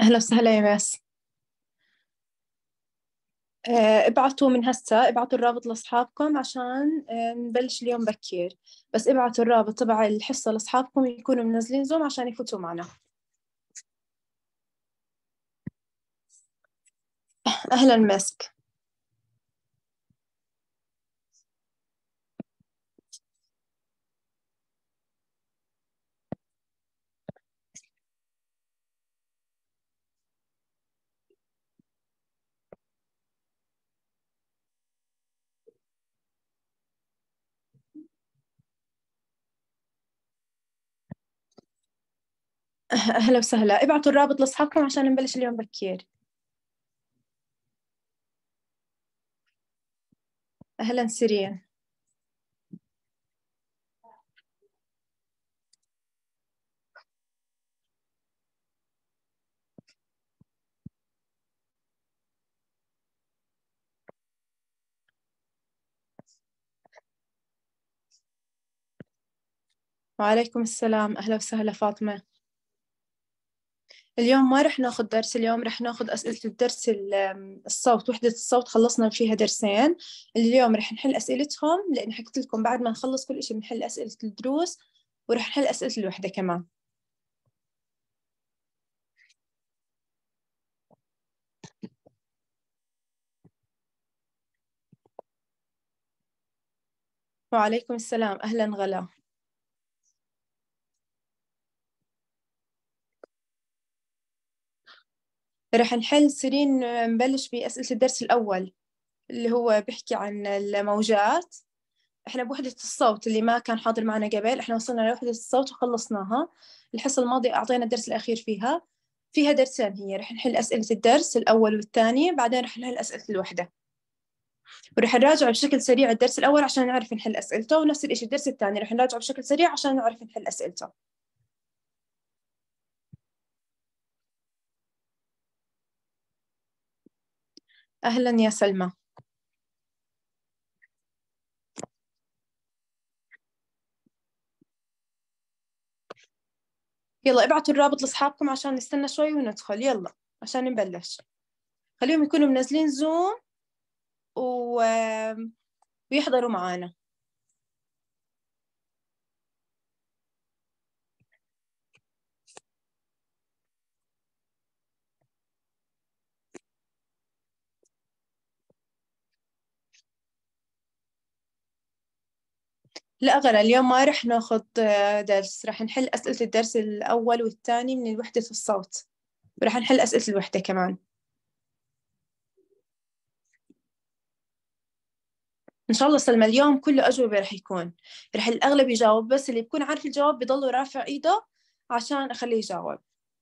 أهلا وسهلا يا باس ابعتوا آه، من هسا ابعتوا الرابط لأصحابكم عشان آه، نبلش اليوم بكير بس ابعتوا الرابط تبع الحصة لأصحابكم يكونوا منزلين زوم عشان يفوتوا معنا أهلا مسك اهلا وسهلا ابعتوا الرابط لاصحابكم عشان نبلش اليوم بكير اهلا سيرين وعليكم السلام أهلا وسهلا فاطمة اليوم ما رح ناخذ درس اليوم رح ناخذ أسئلة الدرس الصوت وحدة الصوت خلصنا فيها درسين اليوم رح نحل أسئلتهم لأن حكيت لكم بعد ما نخلص كل شيء بنحل أسئلة الدروس ورح نحل أسئلة الوحدة كمان وعليكم السلام أهلا غلا رح نحل سيرين آه، نبلش بأسئلة الدرس الأول اللي هو بيحكي عن الموجات احنا بوحدة الصوت اللي ما كان حاضر معنا قبل احنا وصلنا لوحدة الصوت وخلصناها الحصة الماضية أعطينا الدرس الأخير فيها فيها درسين هي رح نحل أسئلة الدرس الأول والثاني بعدين رح نحل أسئلة الوحدة ورح نراجع بشكل سريع الدرس الأول عشان نعرف نحل أسئلته ونفس الشيء الدرس الثاني رح نراجعه بشكل سريع عشان نعرف نحل أسئلته أهلا يا سلمى يلا ابعتوا الرابط لأصحابكم عشان نستنى شوي وندخل يلا عشان نبلش خليهم يكونوا منزلين زوم و... ويحضروا معانا لا غلا اليوم ما رح ناخذ آه، درس رح نحل أسئلة الدرس الأول والثاني من وحدة الصوت ورح نحل أسئلة الوحدة كمان إن شاء الله سلمى اليوم كله أجوبة رح يكون رح الأغلب يجاوب بس اللي بكون عارف الجواب بضله رافع إيده عشان أخليه يجاوب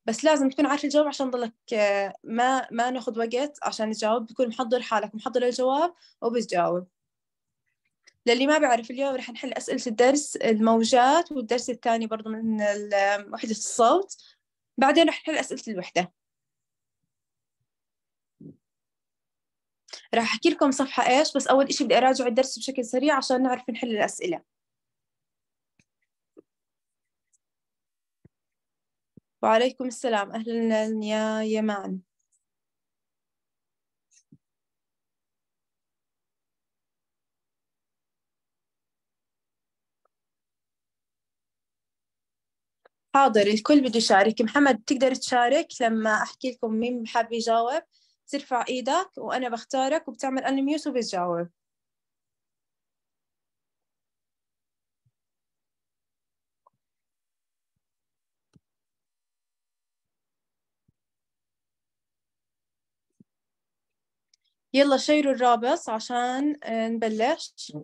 بس لازم تكون عارف الجواب عشان ضلك آه، ما ما ناخذ وقت عشان تجاوب بكون محضر حالك محضر الجواب وبتجاوب للي ما بيعرف اليوم رح نحل أسئلة الدرس الموجات والدرس الثاني برضو من وحدة الصوت بعدين رح نحل أسئلة الوحدة راح أحكي لكم صفحة إيش بس أول إشي بدي أراجع الدرس بشكل سريع عشان نعرف نحل الأسئلة وعليكم السلام أهلا يا يمان حاضر الكل بده يشارك محمد بتقدر تشارك لما احكي لكم مين حاب يجاوب ترفع ايدك وانا بختارك وبتعمل انميوت وبتجاوب يلا شيروا الرابط عشان آه، نبلش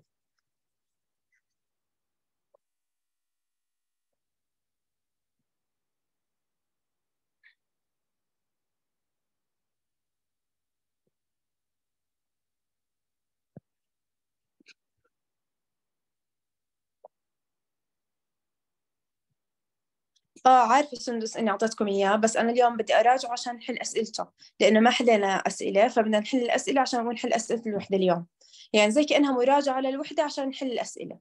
اه عارفه سندس اني اعطيتكم اياه بس انا اليوم بدي اراجعه عشان نحل اسئلته لانه ما حلينا اسئله فبدنا نحل الاسئله عشان نحل اسئله الوحده اليوم يعني زي كانها مراجعه للوحده عشان نحل الاسئله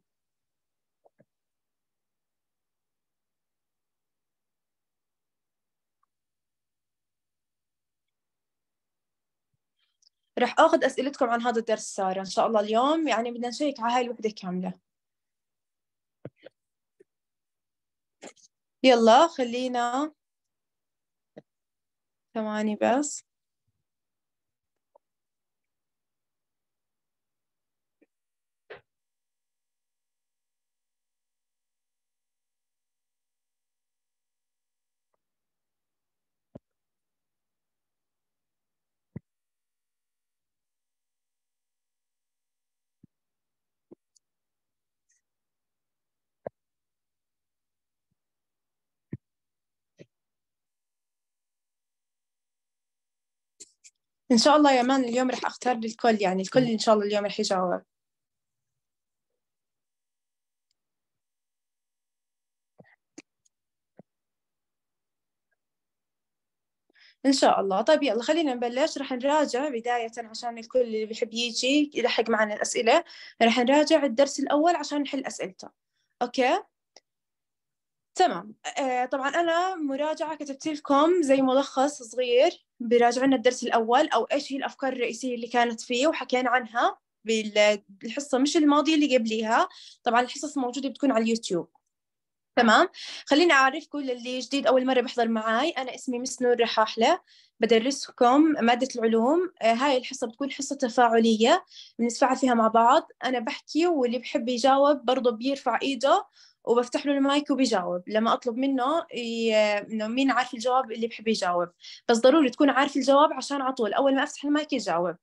رح اخذ اسئلتكم عن هذا الدرس ساره ان شاء الله اليوم يعني بدنا نشيك على هاي الوحده كامله يلا خلينا ثواني بس إن شاء الله يا مان اليوم رح أختار للكل يعني الكل إن شاء الله اليوم رح يجاوب إن شاء الله طيب يلا خلينا نبلش رح نراجع بداية عشان الكل اللي بيحب يجي يلحق معنا الأسئلة رح نراجع الدرس الأول عشان نحل أسئلته أوكي تمام آه، طبعا أنا مراجعة كتبت لكم زي ملخص صغير براجع لنا الدرس الأول أو إيش هي الأفكار الرئيسية اللي كانت فيه وحكينا عنها بالحصة مش الماضية اللي قبليها طبعا الحصص موجودة بتكون على اليوتيوب تمام خليني أعرفكم للي جديد أول مرة بحضر معاي أنا اسمي مس نور رحاحلة بدرسكم مادة العلوم آه، هاي الحصة بتكون حصة تفاعلية بنتفاعل فيها مع بعض أنا بحكي واللي بحب يجاوب برضه بيرفع إيده وبفتح له المايك وبيجاوب لما اطلب منه انه مين عارف الجواب اللي بحب يجاوب بس ضروري تكون عارف الجواب عشان على طول اول ما افتح المايك يجاوب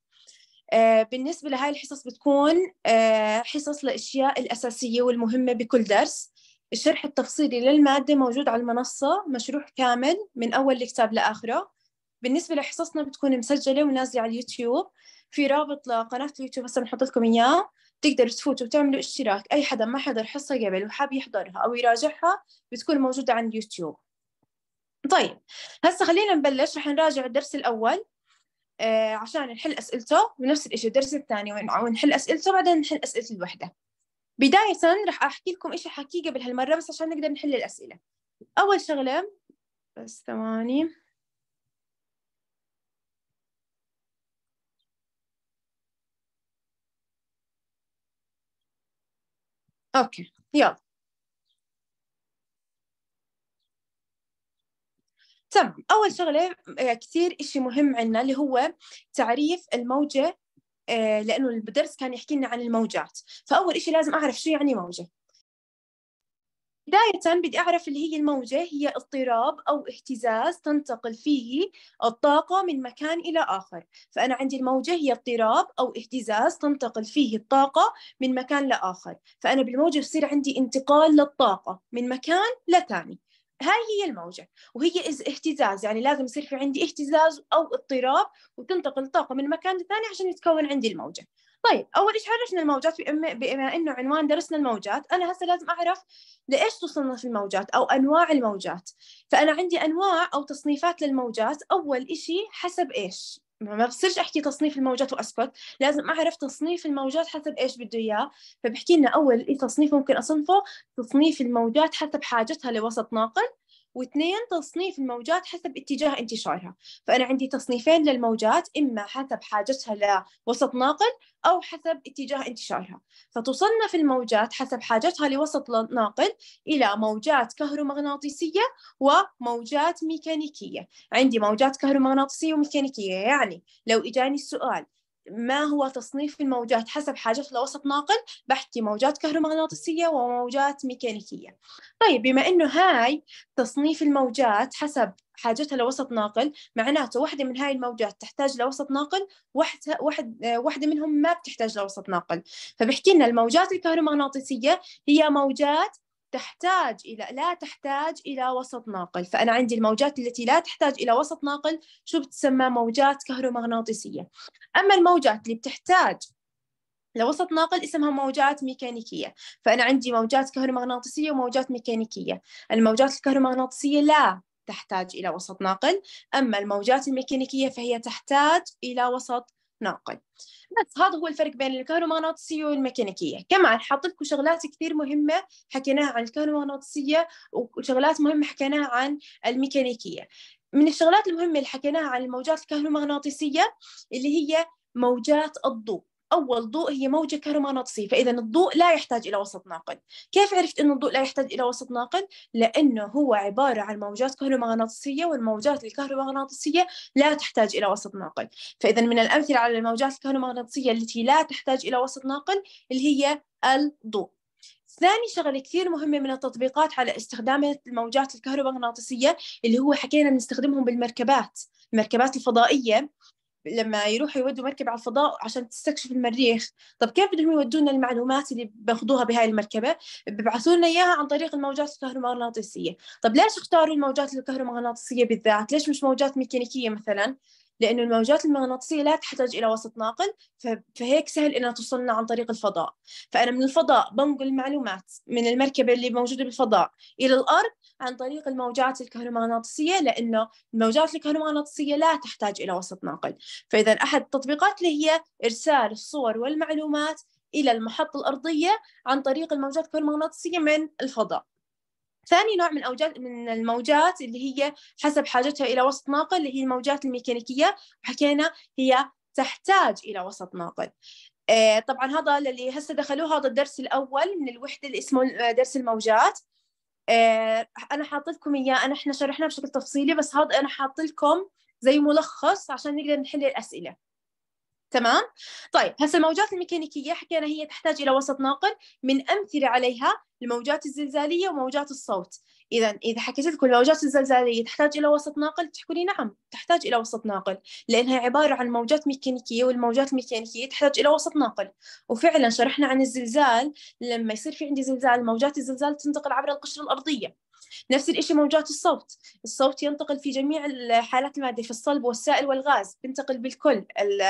آه، بالنسبة لهاي الحصص بتكون آه، حصص للأشياء الأساسية والمهمة بكل درس الشرح التفصيلي للمادة موجود على المنصة مشروح كامل من أول الكتاب لآخره بالنسبة لحصصنا بتكون مسجلة ونازلة على اليوتيوب في رابط لقناة اليوتيوب هسه بنحط لكم إياه تقدروا تفوتوا وتعملوا اشتراك أي حدا ما حضر حصة قبل وحاب يحضرها أو يراجعها بتكون موجودة عند يوتيوب طيب هسا خلينا نبلش رح نراجع الدرس الأول آه عشان نحل أسئلته ونفس الإشي الدرس الثاني ونحل أسئلته بعدين نحل أسئلة الوحدة بداية رح أحكي لكم إشي حكيه قبل هالمرة بس عشان نقدر نحل الأسئلة أول شغلة بس ثواني اوكي يلا تمام اول شغله آه، كثير إشي مهم عندنا اللي هو تعريف الموجه آه، لانه الدرس كان يحكي لنا عن الموجات فاول إشي لازم اعرف شو يعني موجه بداية بدي أعرف اللي هي الموجة هي اضطراب أو اهتزاز تنتقل فيه الطاقة من مكان إلى آخر فأنا عندي الموجة هي اضطراب أو اهتزاز تنتقل فيه الطاقة من مكان لآخر فأنا بالموجة بصير عندي انتقال للطاقة من مكان لثاني هاي هي الموجة وهي اهتزاز يعني لازم يصير في عندي اهتزاز أو اضطراب وتنتقل الطاقة من مكان لثاني عشان يتكون عندي الموجة طيب اول شيء عرفنا الموجات بما انه عنوان درسنا الموجات انا هسه لازم اعرف لايش تصنف الموجات او انواع الموجات فانا عندي انواع او تصنيفات للموجات اول شيء حسب ايش ما بصيرش احكي تصنيف الموجات واسكت لازم اعرف تصنيف الموجات حسب ايش بده اياه فبحكي لنا اول إيه تصنيف ممكن اصنفه تصنيف الموجات حسب حاجتها لوسط ناقل واثنين تصنيف الموجات حسب اتجاه انتشارها فأنا عندي تصنيفين للموجات إما حسب حاجتها لوسط ناقل أو حسب اتجاه انتشارها فتصنف الموجات حسب حاجتها لوسط ناقل إلى موجات كهرومغناطيسية وموجات ميكانيكية عندي موجات كهرومغناطيسية وميكانيكية يعني لو إجاني السؤال ما هو تصنيف الموجات حسب حاجتي لوسط ناقل بحكي موجات كهرومغناطيسية وموجات ميكانيكية طيب بما إنه هاي تصنيف الموجات حسب حاجتها لوسط ناقل معناته واحدة من هاي الموجات تحتاج لوسط ناقل واحدة, واحد واحدة منهم ما بتحتاج لوسط ناقل فبحكي لنا الموجات الكهرومغناطيسية هي موجات تحتاج إلى لا تحتاج إلى وسط ناقل فأنا عندي الموجات التي لا تحتاج إلى وسط ناقل شو بتسمى موجات كهرومغناطيسية أما الموجات اللي بتحتاج لوسط ناقل اسمها موجات ميكانيكية فأنا عندي موجات كهرومغناطيسية وموجات ميكانيكية الموجات الكهرومغناطيسية لا تحتاج إلى وسط ناقل أما الموجات الميكانيكية فهي تحتاج إلى وسط ناقل بس هذا هو الفرق بين الكهرومغناطيسيه والميكانيكيه كمان حاط لكم شغلات كثير مهمه حكيناها عن الكهرومغناطيسيه وشغلات مهمه حكيناها عن الميكانيكيه من الشغلات المهمه اللي حكيناها عن الموجات الكهرومغناطيسيه اللي هي موجات الضوء أول ضوء هي موجة كهرومغناطيسية فإذا الضوء لا يحتاج إلى وسط ناقد كيف عرفت انه الضوء لا يحتاج إلى وسط ناقد؟ لأنه هو عبارة عن موجات كهرومغناطيسية والموجات الكهرومغناطيسية لا تحتاج إلى وسط ناقد فإذا من الأمثلة على الموجات الكهرومغناطيسية التي لا تحتاج إلى وسط ناقد اللي هي الضوء ثاني شغلة كثير مهمة من التطبيقات على استخدام الموجات الكهرومغناطيسية اللي هو حكينا نستخدمهم بالمركبات المركبات الفضائية لما يروحوا يودوا مركبة على الفضاء عشان تستكشف المريخ طب كيف بدهم يودونا المعلومات اللي بياخذوها بهاي المركبة ببعثوا لنا إياها عن طريق الموجات الكهرومغناطيسية طب ليش اختاروا الموجات الكهرومغناطيسية بالذات ليش مش موجات ميكانيكية مثلا لأنه الموجات المغناطيسية لا تحتاج إلى وسط ناقل فهيك سهل إنها توصلنا عن طريق الفضاء فأنا من الفضاء بنقل معلومات من المركبة اللي موجودة بالفضاء إلى الأرض عن طريق الموجات الكهرومغناطيسية لأنه الموجات الكهرومغناطيسية لا تحتاج إلى وسط ناقل فإذا أحد التطبيقات اللي هي إرسال الصور والمعلومات إلى المحطة الأرضية عن طريق الموجات الكهرومغناطيسية من الفضاء ثاني نوع من أوجات من الموجات اللي هي حسب حاجتها إلى وسط ناقل اللي هي الموجات الميكانيكية وحكينا هي تحتاج إلى وسط ناقل آه، طبعا هذا اللي هسه دخلوه هذا الدرس الأول من الوحدة اللي اسمه آه، درس الموجات آه، انا حاطه لكم اياه انا احنا شرحناه بشكل تفصيلي بس هذا انا حاطه لكم زي ملخص عشان نقدر نحل الاسئله تمام طيب هسه الموجات الميكانيكيه حكينا هي تحتاج الى وسط ناقل من امثله عليها الموجات الزلزاليه وموجات الصوت إذا إذا حكيت لكم الموجات الزلزالية تحتاج إلى وسط ناقل لي نعم تحتاج إلى وسط ناقل لأنها عبارة عن موجات ميكانيكية والموجات الميكانيكية تحتاج إلى وسط ناقل وفعلا شرحنا عن الزلزال لما يصير في عندي زلزال موجات الزلزال تنتقل عبر القشرة الأرضية نفس الشيء موجات الصوت الصوت ينتقل في جميع الحالات الماديه في الصلب والسائل والغاز بينتقل بالكل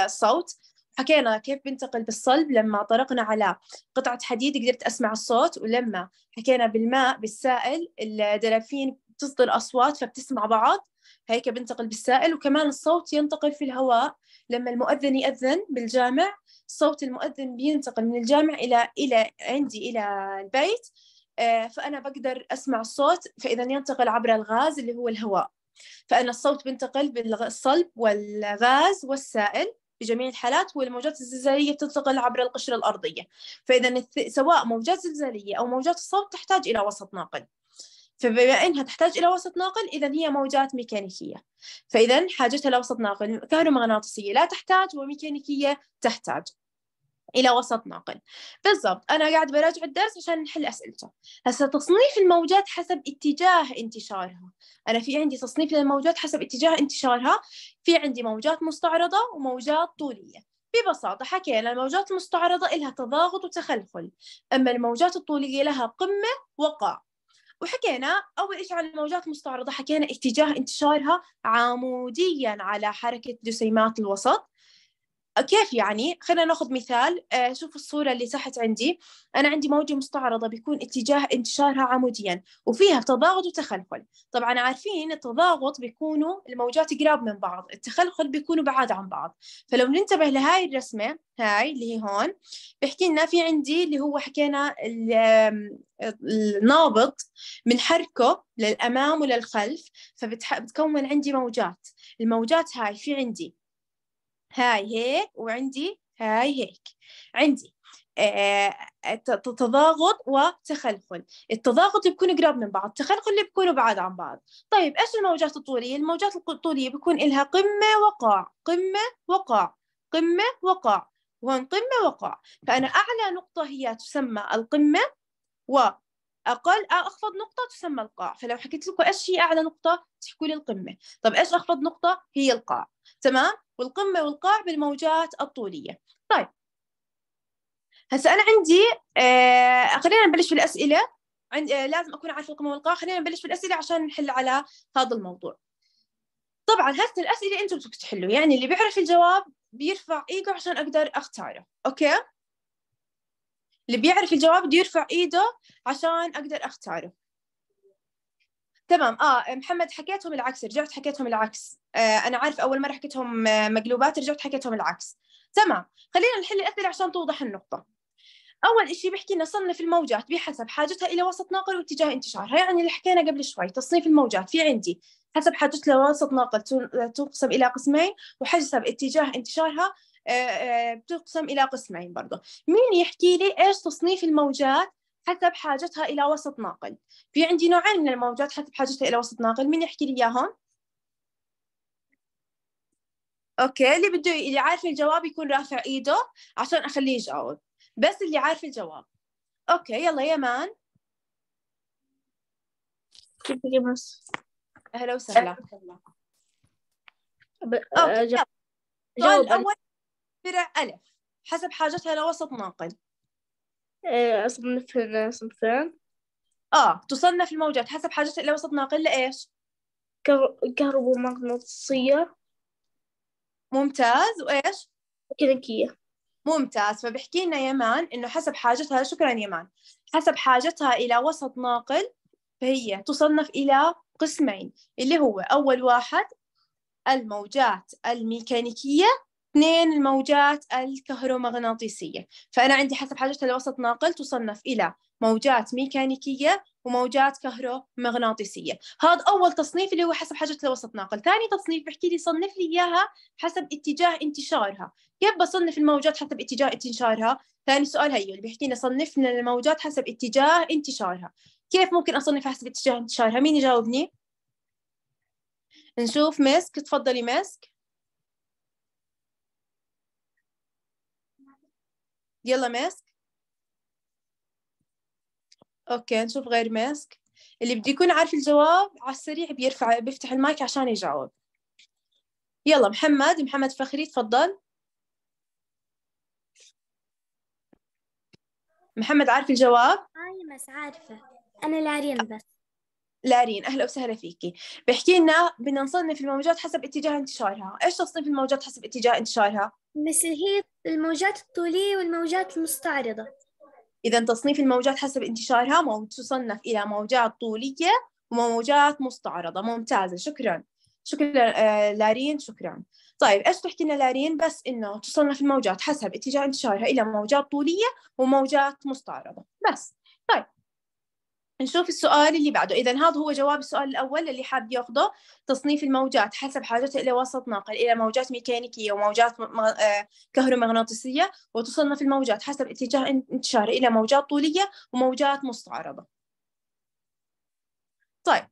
الصوت حكينا كيف بنتقل بالصلب لما طرقنا على قطعة حديد قدرت أسمع الصوت ولما حكينا بالماء بالسائل الدلافين بتصدر أصوات فبتسمع بعض هيك بنتقل بالسائل وكمان الصوت ينتقل في الهواء لما المؤذن يأذن بالجامع صوت المؤذن بينتقل من الجامع إلى إلى عندي إلى البيت آه، فأنا بقدر أسمع الصوت فإذا ينتقل عبر الغاز اللي هو الهواء فأنا الصوت بنتقل بالصلب والغاز والسائل بجميع الحالات والموجات الزلزالية تنتقل عبر القشرة الأرضية فإذا سواء موجات زلزالية أو موجات الصوت تحتاج إلى وسط ناقل فبما انها تحتاج الى وسط ناقل اذا هي موجات ميكانيكيه فاذا حاجتها لوسط ناقل كهرومغناطيسيه لا تحتاج وميكانيكيه تحتاج إلى وسط ناقل بالضبط أنا قاعد براجع الدرس عشان نحل أسئلته هسا تصنيف الموجات حسب اتجاه انتشارها أنا في عندي تصنيف للموجات حسب اتجاه انتشارها في عندي موجات مستعرضة وموجات طولية ببساطة حكينا الموجات المستعرضة لها تضاغط وتخلخل أما الموجات الطولية لها قمة وقاع وحكينا أول شيء عن الموجات المستعرضة حكينا اتجاه انتشارها عموديا على حركة جسيمات الوسط كيف يعني خلينا ناخذ مثال آه، شوف الصورة اللي تحت عندي أنا عندي موجة مستعرضة بيكون اتجاه انتشارها عموديا وفيها تضاغط وتخلخل طبعا عارفين التضاغط بيكونوا الموجات قراب من بعض التخلخل بيكونوا بعاد عن بعض فلو ننتبه لهاي الرسمة هاي اللي هي هون بيحكي لنا في عندي اللي هو حكينا النابض بنحركه للأمام وللخلف فبتكون عندي موجات الموجات هاي في عندي هاي هيك وعندي هاي هيك عندي آه، آه، تضاغط وتخلخل التضاغط بيكون قراب من بعض التخلخل اللي بيكونوا بعاد عن بعض طيب ايش الموجات الطوليه الموجات الطوليه بيكون لها قمه وقاع قمه وقاع قمه وقاع هون قمه وقاع فانا اعلى نقطه هي تسمى القمه و اقل آه، اخفض نقطه تسمى القاع فلو حكيت لكم ايش هي اعلى نقطه تحكوا لي القمه طب ايش اخفض نقطه هي القاع تمام والقمه والقاع بالموجات الطوليه طيب هسا انا عندي آه خلينا نبلش بالاسئله عند... آه لازم اكون عارفه القمه والقاع خلينا نبلش بالاسئله عشان نحل على هذا الموضوع طبعا هسه الاسئله انتم بدكم تحلوا يعني اللي بيعرف الجواب بيرفع ايده عشان اقدر اختاره اوكي اللي بيعرف الجواب بده يرفع ايده عشان اقدر اختاره تمام اه محمد حكيتهم العكس رجعت حكيتهم العكس آه انا عارف اول مره حكيتهم آه، مقلوبات رجعت حكيتهم العكس تمام خلينا نحل الاسئله عشان توضح النقطه اول شيء بحكي لنا صنف الموجات بحسب حاجتها الى وسط ناقل واتجاه انتشارها يعني اللي حكينا قبل شوي تصنيف الموجات في عندي حسب حاجة لواسط ناقل تنقسم إلى قسمين وحسب اتجاه انتشارها آه، آه، بتقسم إلى قسمين برضه مين يحكي لي إيش تصنيف الموجات حسب حاجتها إلى وسط ناقل في عندي نوعين من الموجات حسب حاجتها إلى وسط ناقل مين يحكي لي إياهم؟ أوكي اللي بده اللي عارف الجواب يكون رافع إيده عشان أخليه يجاوب بس اللي عارف الجواب أوكي يلا يمان أهلا وسهلا ب... أوكي آه، الأول فرع ألف حسب حاجتها لوسط ناقل إيه، أصنف صنفين آه تصنف الموجات حسب حاجتها لوسط ناقل لإيش؟ كهرومغناطيسية ممتاز وإيش؟ ميكانيكية ممتاز فبحكي لنا يمان إنه حسب حاجتها شكرا يمان حسب حاجتها إلى وسط ناقل فهي تصنف إلى قسمين اللي هو أول واحد الموجات الميكانيكية اثنين الموجات الكهرومغناطيسية فأنا عندي حسب حاجة الوسط ناقل تصنف إلى موجات ميكانيكية وموجات كهرومغناطيسية هذا أول تصنيف اللي هو حسب حاجة لوسط ناقل ثاني تصنيف بحكي لي صنف لي إياها حسب اتجاه انتشارها كيف بصنف الموجات حسب اتجاه انتشارها ثاني سؤال هي اللي بيحكي لنا صنف لنا الموجات حسب اتجاه انتشارها كيف ممكن أصنفها حسب اتجاه انتشارها مين يجاوبني نشوف مسك تفضلي مسك يلا مسك اوكي نشوف غير ماسك اللي بده يكون عارف الجواب على السريع بيرفع بيفتح المايك عشان يجاوب يلا محمد محمد فخري تفضل محمد عارف الجواب؟ هاي بس عارفة أنا لارين بس لارين أهلا وسهلا فيكي بحكي لنا بدنا نصنف الموجات حسب اتجاه انتشارها إيش تصنيف الموجات حسب اتجاه انتشارها؟ مثل هي الموجات الطولية والموجات المستعرضة إذا تصنيف الموجات حسب انتشارها تصنف إلى موجات طولية وموجات مستعرضة ممتازة شكرا شكرا آه، لارين شكرا طيب ايش تحكي لنا لارين بس انه تصنف الموجات حسب اتجاه انتشارها الى موجات طوليه وموجات مستعرضه بس نشوف السؤال اللي بعده إذا هذا هو جواب السؤال الأول اللي حاب يأخذه تصنيف الموجات حسب حاجتها إلى وسط ناقل إلى موجات ميكانيكية وموجات آه، كهرومغناطيسية وتصنف الموجات حسب اتجاه انتشارها إلى موجات طولية وموجات مستعرضة طيب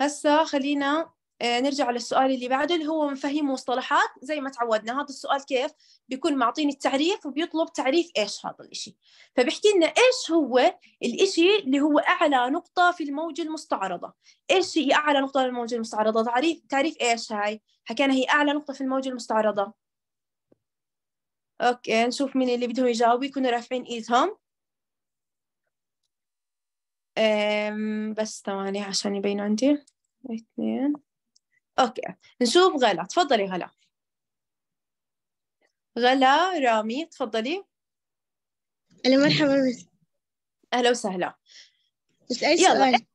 هسا خلينا آه، نرجع للسؤال اللي بعده اللي هو مفاهيم مصطلحات زي ما تعودنا هذا السؤال كيف بيكون معطيني التعريف وبيطلب تعريف ايش هذا الاشي فبيحكي لنا ايش هو الاشي اللي هو اعلى نقطه في الموجه المستعرضه ايش هي اعلى نقطه في الموجه المستعرضه تعريف تعريف ايش هاي حكينا هي اعلى نقطه في الموجه المستعرضه اوكي نشوف مين اللي بدهم يجاوب يكونوا رافعين ايدهم بس ثواني عشان يبين عندي اثنين اوكي نشوف غلا تفضلي غلا غلا رامي تفضلي اهلا مرحبا اهلا وسهلا بس يلا سؤال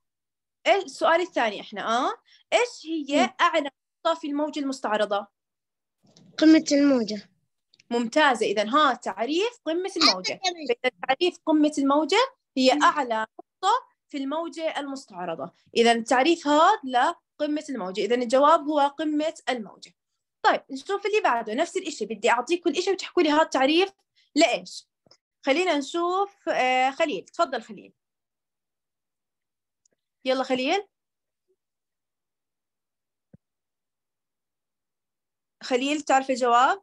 السؤال الثاني احنا اه ايش هي اعلى نقطة في الموجة المستعرضة؟ قمة الموجة ممتازة إذا ها تعريف قمة الموجة تعريف قمة الموجة هي أعلى نقطة في الموجة المستعرضة إذا التعريف هذا قمة الموجة إذا الجواب هو قمة الموجة طيب نشوف اللي بعده نفس الإشي بدي أعطيك كل إشي وتحكوا لي هذا التعريف لإيش خلينا نشوف آه خليل تفضل خليل يلا خليل خليل تعرف الجواب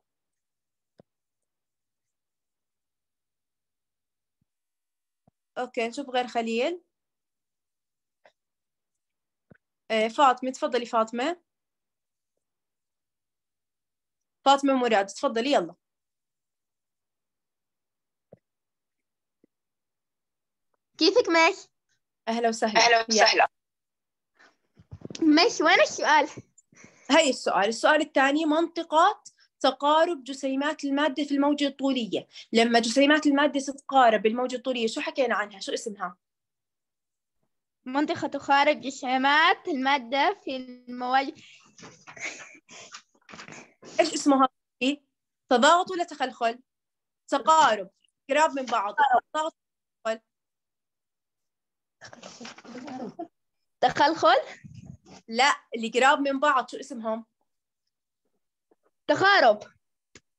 اوكي نشوف غير خليل إيه، فاطمة تفضلي فاطمة فاطمة مراد تفضلي يلا كيفك ماشي؟ أهلا وسهلا أهلا وسهلا ماشي وين السؤال؟ هاي السؤال السؤال الثاني منطقة تقارب جسيمات المادة في الموجة الطولية لما جسيمات المادة تتقارب بالموجة الطولية شو حكينا عنها؟ شو اسمها؟ منطقة خارج جسيمات المادة في المواجهة إيش اسمها؟ تضاغط ولا تخلخل؟ تقارب قراب من بعض تضاغط تخلخل تخلخل؟ لا اللي قراب من بعض شو اسمهم؟ تقارب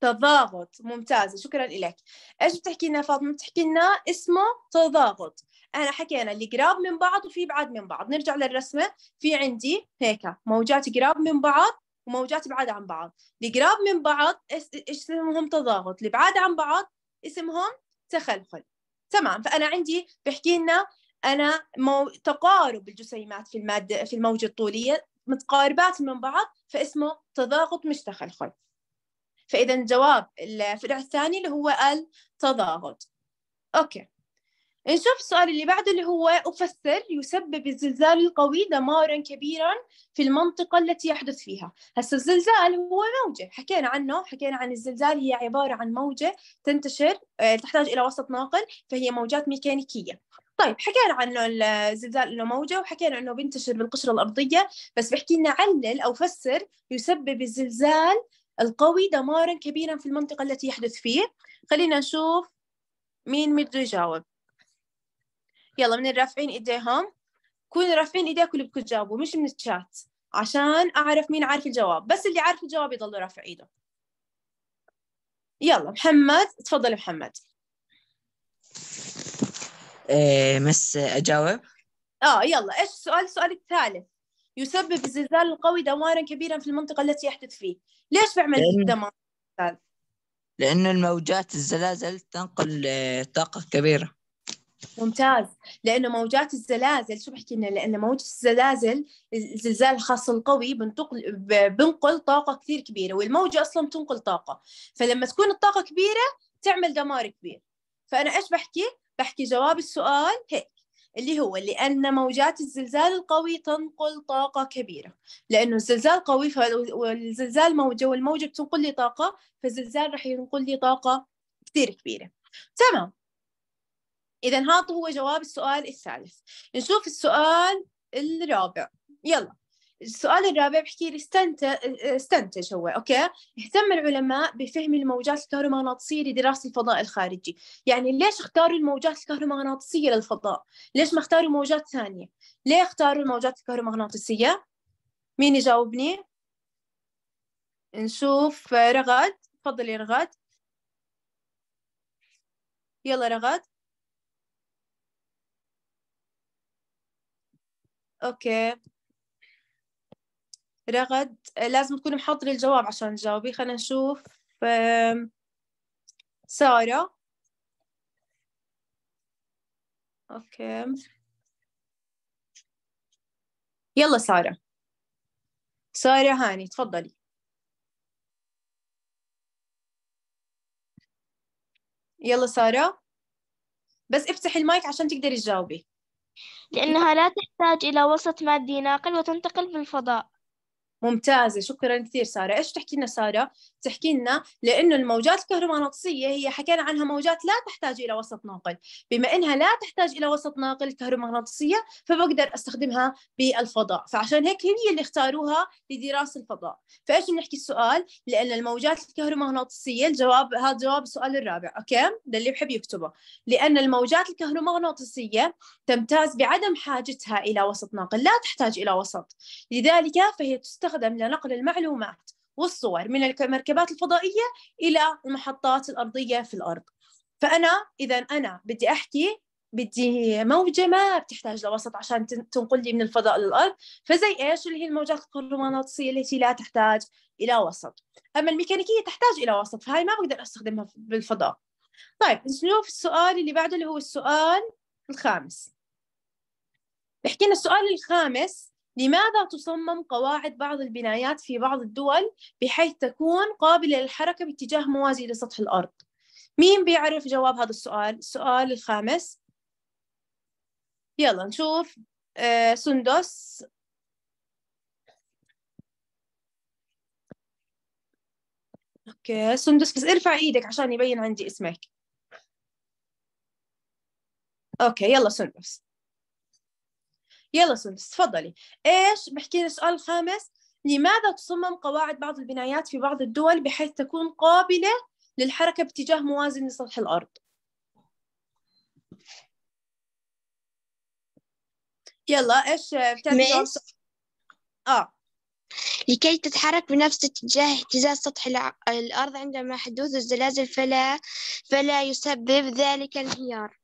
تضاغط ممتازة شكرا لك إيش بتحكي لنا فاطمة؟ بتحكي لنا اسمه تضاغط انا حكينا اللي قراب من بعض وفي بعاد من بعض نرجع للرسمه في عندي هيك موجات قراب من بعض وموجات بعاد عن بعض اللي قراب من بعض اسمهم تضاغط اللي بعاد عن بعض اسمهم تخلخل تمام فانا عندي بحكي لنا انا مو... تقارب الجسيمات في الماده في الموجه الطوليه متقاربات من بعض فاسمه تضاغط مش تخلخل فاذا جواب الفرع الثاني اللي هو التضاغط اوكي نشوف السؤال اللي بعده اللي هو أفسر يسبب الزلزال القوي دمارا كبيرا في المنطقة التي يحدث فيها هسا الزلزال هو موجة حكينا عنه حكينا عن الزلزال هي عبارة عن موجة تنتشر آه، تحتاج إلى وسط ناقل فهي موجات ميكانيكية طيب حكينا عن الزلزال انه موجه وحكينا انه بينتشر بالقشره الارضيه بس بحكي لنا علل او فسر يسبب الزلزال القوي دمارا كبيرا في المنطقه التي يحدث فيه خلينا نشوف مين بده يجاوب يلا من الرافعين ايديهم كونوا رافعين ايديكم اللي بدكم تجاوبوا مش من الشات عشان اعرف مين عارف الجواب بس اللي عارف الجواب يضل رافع ايده يلا محمد تفضل محمد إيه مس اجاوب اه يلا ايش السؤال السؤال الثالث يسبب الزلزال القوي دمارا كبيرا في المنطقه التي يحدث فيه ليش بعمل لأن... دمار لأن الموجات الزلازل تنقل آه، طاقة كبيرة ممتاز لأنه موجات الزلازل شو بحكي لنا لانه موجة الزلازل الزلزال الخاص القوي بنتقل بنقل طاقة كثير كبيرة والموجة أصلا بتنقل طاقة فلما تكون الطاقة كبيرة تعمل دمار كبير فأنا إيش بحكي؟ بحكي جواب السؤال هيك اللي هو لأن موجات الزلزال القوي تنقل طاقة كبيرة لأنه الزلزال قوي والزلزال موجة والموجة بتنقل لي طاقة فالزلزال رح ينقل لي طاقة كثير كبيرة تمام إذا هذا هو جواب السؤال الثالث نشوف السؤال الرابع يلا السؤال الرابع بحكي لي استنتج هو اوكي اهتم العلماء بفهم الموجات الكهرومغناطيسيه لدراسه الفضاء الخارجي يعني ليش اختاروا الموجات الكهرومغناطيسيه للفضاء ليش ما اختاروا موجات ثانيه ليه اختاروا الموجات الكهرومغناطيسيه مين يجاوبني نشوف رغد تفضلي رغد يلا رغد اوكي رغد لازم تكوني محضرة الجواب عشان تجاوبي خلينا نشوف سارة اوكي يلا سارة سارة هاني تفضلي يلا سارة بس افتحي المايك عشان تقدري تجاوبي لأنها لا تحتاج إلى وسط مادي ناقل وتنتقل في الفضاء ممتازة شكرا كثير سارة إيش تحكي لنا سارة؟ تحكي لنا لأنه الموجات الكهرومغناطيسية هي حكينا عنها موجات لا تحتاج إلى وسط ناقل بما إنها لا تحتاج إلى وسط ناقل كهرومغناطيسية فبقدر أستخدمها بالفضاء فعشان هيك هي اللي اختاروها لدراسة الفضاء فإيش بنحكي السؤال؟ لأن الموجات الكهرومغناطيسية الجواب هذا جواب السؤال الرابع أوكي؟ للي بحب يكتبه لأن الموجات الكهرومغناطيسية تمتاز بعدم حاجتها إلى وسط ناقل لا تحتاج إلى وسط لذلك فهي تستخدم تستخدم لنقل المعلومات والصور من المركبات الفضائية إلى المحطات الأرضية في الأرض فأنا إذا أنا بدي أحكي بدي موجة ما بتحتاج لوسط عشان تنقل لي من الفضاء للأرض فزي إيش اللي هي الموجات الكهرومغناطيسية التي لا تحتاج إلى وسط أما الميكانيكية تحتاج إلى وسط فهاي ما بقدر أستخدمها بالفضاء طيب نشوف السؤال اللي بعده اللي هو السؤال الخامس بحكينا لنا السؤال الخامس لماذا تصمم قواعد بعض البنايات في بعض الدول بحيث تكون قابلة للحركة باتجاه موازي لسطح الأرض؟ مين بيعرف جواب هذا السؤال؟ السؤال الخامس يلا نشوف آه، سندس اوكي سندس بس ارفع ايدك عشان يبين عندي اسمك اوكي يلا سندس يلا سندس تفضلي ايش بحكي السؤال الخامس لماذا تصمم قواعد بعض البنايات في بعض الدول بحيث تكون قابلة للحركة باتجاه موازن لسطح الأرض يلا ايش اه لكي تتحرك بنفس اتجاه اهتزاز سطح الأرض عندما حدوث الزلازل فلا فلا يسبب ذلك انهيار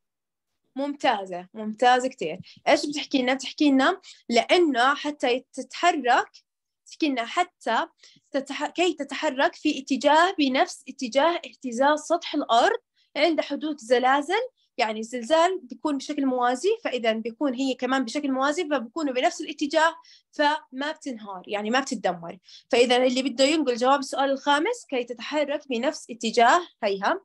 ممتازة ممتازة كتير إيش بتحكي لنا؟ بتحكي لنا لأنه حتى تتحرك تحكي لنا حتى تتح... كي تتحرك في اتجاه بنفس اتجاه اهتزاز سطح الأرض عند حدوث زلازل يعني الزلزال بيكون بشكل موازي فإذا بيكون هي كمان بشكل موازي فبكونوا بنفس الاتجاه فما بتنهار يعني ما بتتدمر فإذا اللي بده ينقل جواب السؤال الخامس كي تتحرك بنفس اتجاه هيها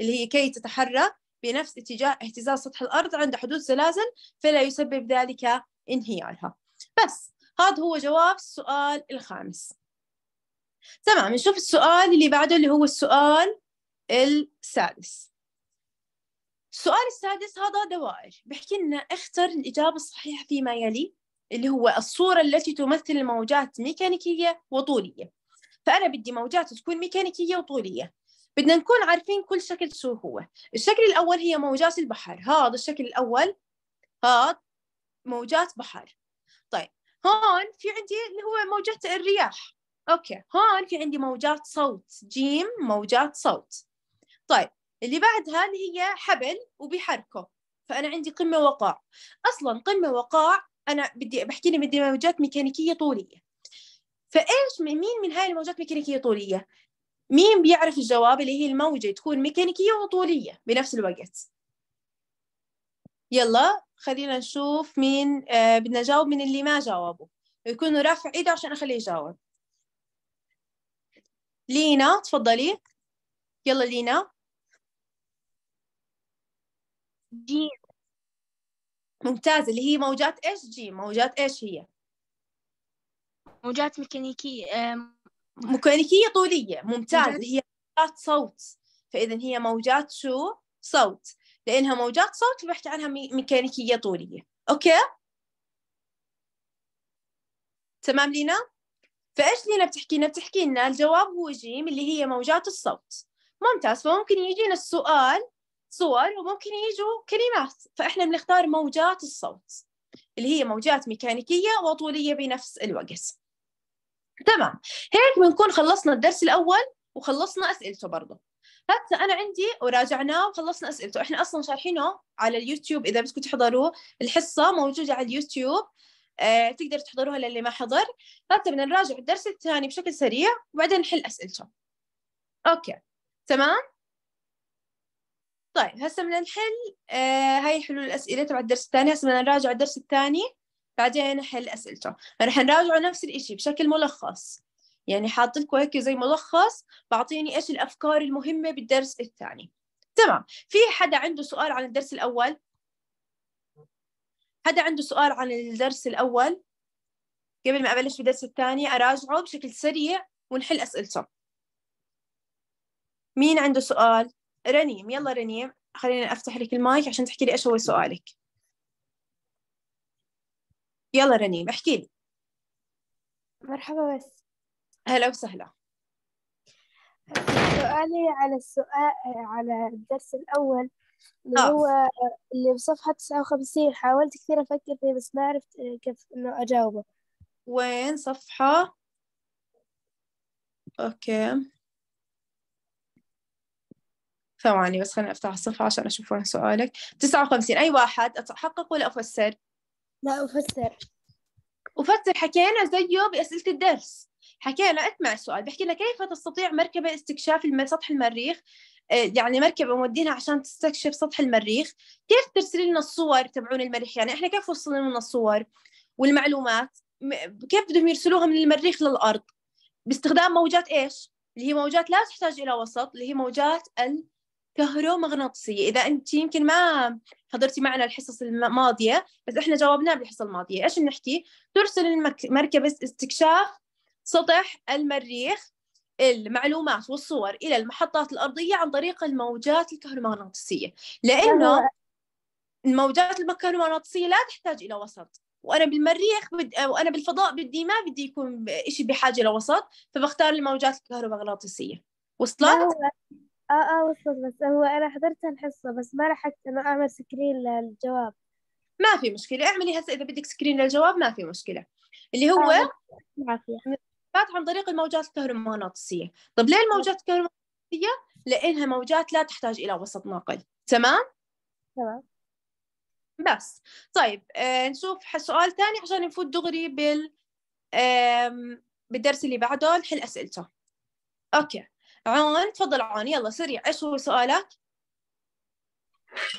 اللي هي كي تتحرك بنفس اتجاه اهتزاز سطح الأرض عند حدوث زلازل فلا يسبب ذلك انهيارها بس هذا هو جواب السؤال الخامس تمام نشوف السؤال اللي بعده اللي هو السؤال السادس السؤال السادس هذا دوائر بحكي لنا اختر الإجابة الصحيحة فيما يلي اللي هو الصورة التي تمثل الموجات ميكانيكية وطولية فأنا بدي موجات تكون ميكانيكية وطولية بدنا نكون عارفين كل شكل شو هو الشكل الأول هي موجات البحر هذا الشكل الأول هذا موجات بحر طيب هون في عندي اللي هو موجات الرياح أوكي هون في عندي موجات صوت جيم موجات صوت طيب اللي بعدها اللي هي حبل وبيحركه فأنا عندي قمة وقاع أصلا قمة وقاع أنا بدي بحكي لي بدي موجات ميكانيكية طولية فايش مين من هاي الموجات الميكانيكية طوليه مين بيعرف الجواب اللي هي الموجة تكون ميكانيكية وطولية بنفس الوقت يلا خلينا نشوف مين آه بدنا نجاوب من اللي ما جاوبوا يكونوا رافع ايده عشان اخليه يجاوب لينا تفضلي يلا لينا جيم ممتاز اللي هي موجات ايش جيم موجات ايش هي موجات ميكانيكية ميكانيكيه طوليه ممتاز هي موجات صوت فاذا هي موجات شو صوت لانها موجات صوت بحكي عنها ميكانيكيه طوليه اوكي تمام لينا فايش لينا بتحكي لنا بتحكي لنا الجواب هو جيم اللي هي موجات الصوت ممتاز فممكن يجينا السؤال صور وممكن يجوا كلمات فاحنا بنختار موجات الصوت اللي هي موجات ميكانيكيه وطوليه بنفس الوقت تمام هيك بنكون خلصنا الدرس الاول وخلصنا اسئلته برضه هسه انا عندي وراجعناه وخلصنا اسئلته احنا اصلا شارحينه على اليوتيوب اذا بدكم تحضروه الحصه موجوده على اليوتيوب آه، تقدر تحضروها للي ما حضر هسه بدنا نراجع الدرس الثاني بشكل سريع وبعدين نحل اسئلته اوكي تمام طيب هسه بدنا نحل آه هاي حلول الاسئله تبع الدرس الثاني هسه بدنا نراجع الدرس الثاني بعدين حل أسئلته رح نراجعه نفس الإشي بشكل ملخص يعني حاط لكم هيك زي ملخص بعطيني إيش الأفكار المهمة بالدرس الثاني تمام في حدا عنده سؤال عن الدرس الأول حدا عنده سؤال عن الدرس الأول قبل ما أبلش بالدرس الثاني أراجعه بشكل سريع ونحل أسئلته مين عنده سؤال؟ رنيم يلا رنيم خليني أفتح لك المايك عشان تحكي لي إيش هو سؤالك يلا رنيم احكي لي مرحبا بس هلا وسهلا سؤالي على السؤال على الدرس الأول اللي آه. هو اللي بصفحة 59 حاولت كثير أفكر فيه بس ما عرفت كيف إنه أجاوبه وين صفحة؟ أوكي ثواني بس خليني أفتح الصفحة عشان أشوف وين سؤالك 59 أي واحد أحقق ولا أفسر؟ لا أفسر أفسر حكينا زيه بأسئلة الدرس حكينا اسمع السؤال بحكي لنا كيف تستطيع مركبة استكشاف سطح المريخ آه، يعني مركبة مودينها عشان تستكشف سطح المريخ كيف ترسلي لنا الصور تبعون المريخ يعني إحنا كيف وصلنا لنا الصور والمعلومات كيف بدهم يرسلوها من المريخ للأرض باستخدام موجات إيش اللي هي موجات لا تحتاج إلى وسط اللي هي موجات ال كهرومغناطيسية إذا أنت يمكن ما حضرتي معنا الحصص الماضية بس إحنا جاوبناه بالحصة الماضية إيش بنحكي؟ ترسل المركبة استكشاف سطح المريخ المعلومات والصور إلى المحطات الأرضية عن طريق الموجات الكهرومغناطيسية لأنه الموجات الكهرومغناطيسية لا تحتاج إلى وسط وانا بالمريخ بد... وانا بالفضاء بدي ما بدي يكون شيء بحاجه لوسط فبختار الموجات الكهرومغناطيسيه وصلت؟ اه اه وصلت بس هو انا حضرت الحصة بس ما لحقت انه اعمل سكرين للجواب ما في مشكلة اعملي هسه اذا بدك سكرين للجواب ما في مشكلة اللي هو العافية آه. عن طريق الموجات الكهرومغناطيسية طب ليه الموجات الكهرومغناطيسية لانها موجات لا تحتاج الى وسط ناقل تمام تمام بس طيب آه نشوف سؤال ثاني عشان نفوت دغري بال آه بالدرس اللي بعده نحل اسئلته اوكي عون تفضل عون يلا سريع ايش هو سؤالك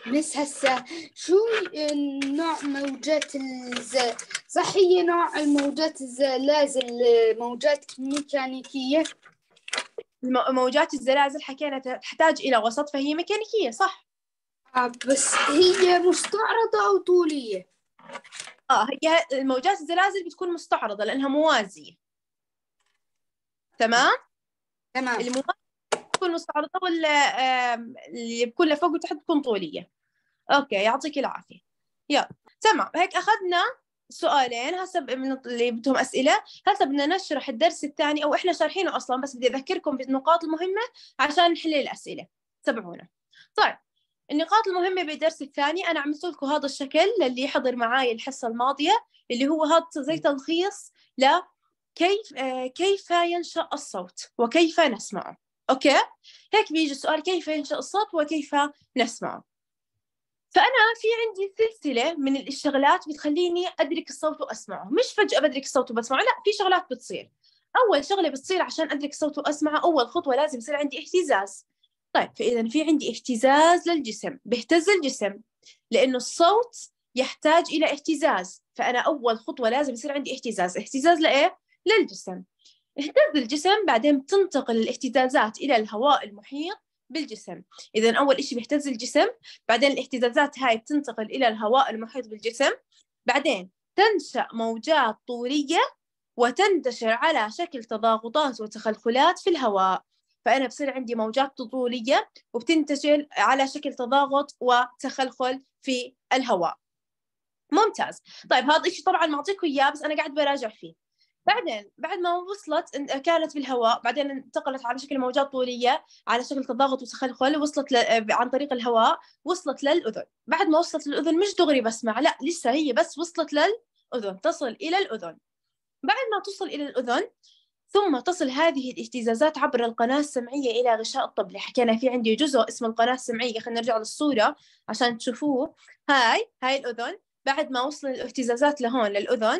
مس هسه شو نوع موجات الز صح هي نوع الموجات الزلازل موجات ميكانيكية موجات الزلازل حكينا تحتاج إلى وسط فهي ميكانيكية صح آه بس هي مستعرضة أو طولية آه هي الموجات الزلازل بتكون مستعرضة لأنها موازية تمام تمام الممارسه تكون مستعرضه ولا اللي بكون لفوق وتحت تكون طوليه اوكي يعطيك العافيه يلا تمام هيك اخذنا سؤالين هسه من اللي بدهم اسئله هسه بدنا نشرح الدرس الثاني او احنا شارحينه اصلا بس بدي اذكركم بالنقاط المهمه عشان نحل الاسئله تبعونا طيب النقاط المهمة بالدرس الثاني أنا عملت لكم هذا الشكل للي حضر معاي الحصة الماضية اللي هو هذا زي تلخيص ل كيف آه، كيف ينشأ الصوت وكيف نسمعه أوكي هيك بيجي السؤال كيف ينشأ الصوت وكيف نسمعه فأنا في عندي سلسلة من الشغلات بتخليني أدرك الصوت وأسمعه مش فجأة بدرك الصوت وبسمعه لا في شغلات بتصير أول شغلة بتصير عشان أدرك الصوت وأسمعه أول خطوة لازم يصير عندي اهتزاز طيب فإذا في عندي اهتزاز للجسم بيهتز الجسم لأنه الصوت يحتاج إلى اهتزاز فأنا أول خطوة لازم يصير عندي اهتزاز اهتزاز لإيه؟ للجسم اهتز الجسم بعدين تنتقل الاهتزازات إلى الهواء المحيط بالجسم إذا أول إشي بيهتز الجسم بعدين الاهتزازات هاي بتنتقل إلى الهواء المحيط بالجسم بعدين تنشأ موجات طولية وتنتشر على شكل تضاغطات وتخلخلات في الهواء فأنا بصير عندي موجات طولية وبتنتشر على شكل تضاغط وتخلخل في الهواء ممتاز طيب هذا الشيء طبعا معطيكم اياه بس انا قاعد براجع فيه بعدين بعد ما وصلت كانت في الهواء بعدين انتقلت على شكل موجات طوليه على شكل تضاغط وتخلخل وصلت ل... آه، عن طريق الهواء وصلت للاذن بعد ما وصلت للاذن مش دغري بسمع لا لسه هي بس وصلت للاذن تصل الى الاذن بعد ما تصل الى الاذن ثم تصل هذه الاهتزازات عبر القناة السمعية إلى غشاء الطبلة حكينا في عندي جزء اسمه القناة السمعية خلينا نرجع للصورة عشان تشوفوه هاي هاي الأذن بعد ما وصل الاهتزازات لهون للأذن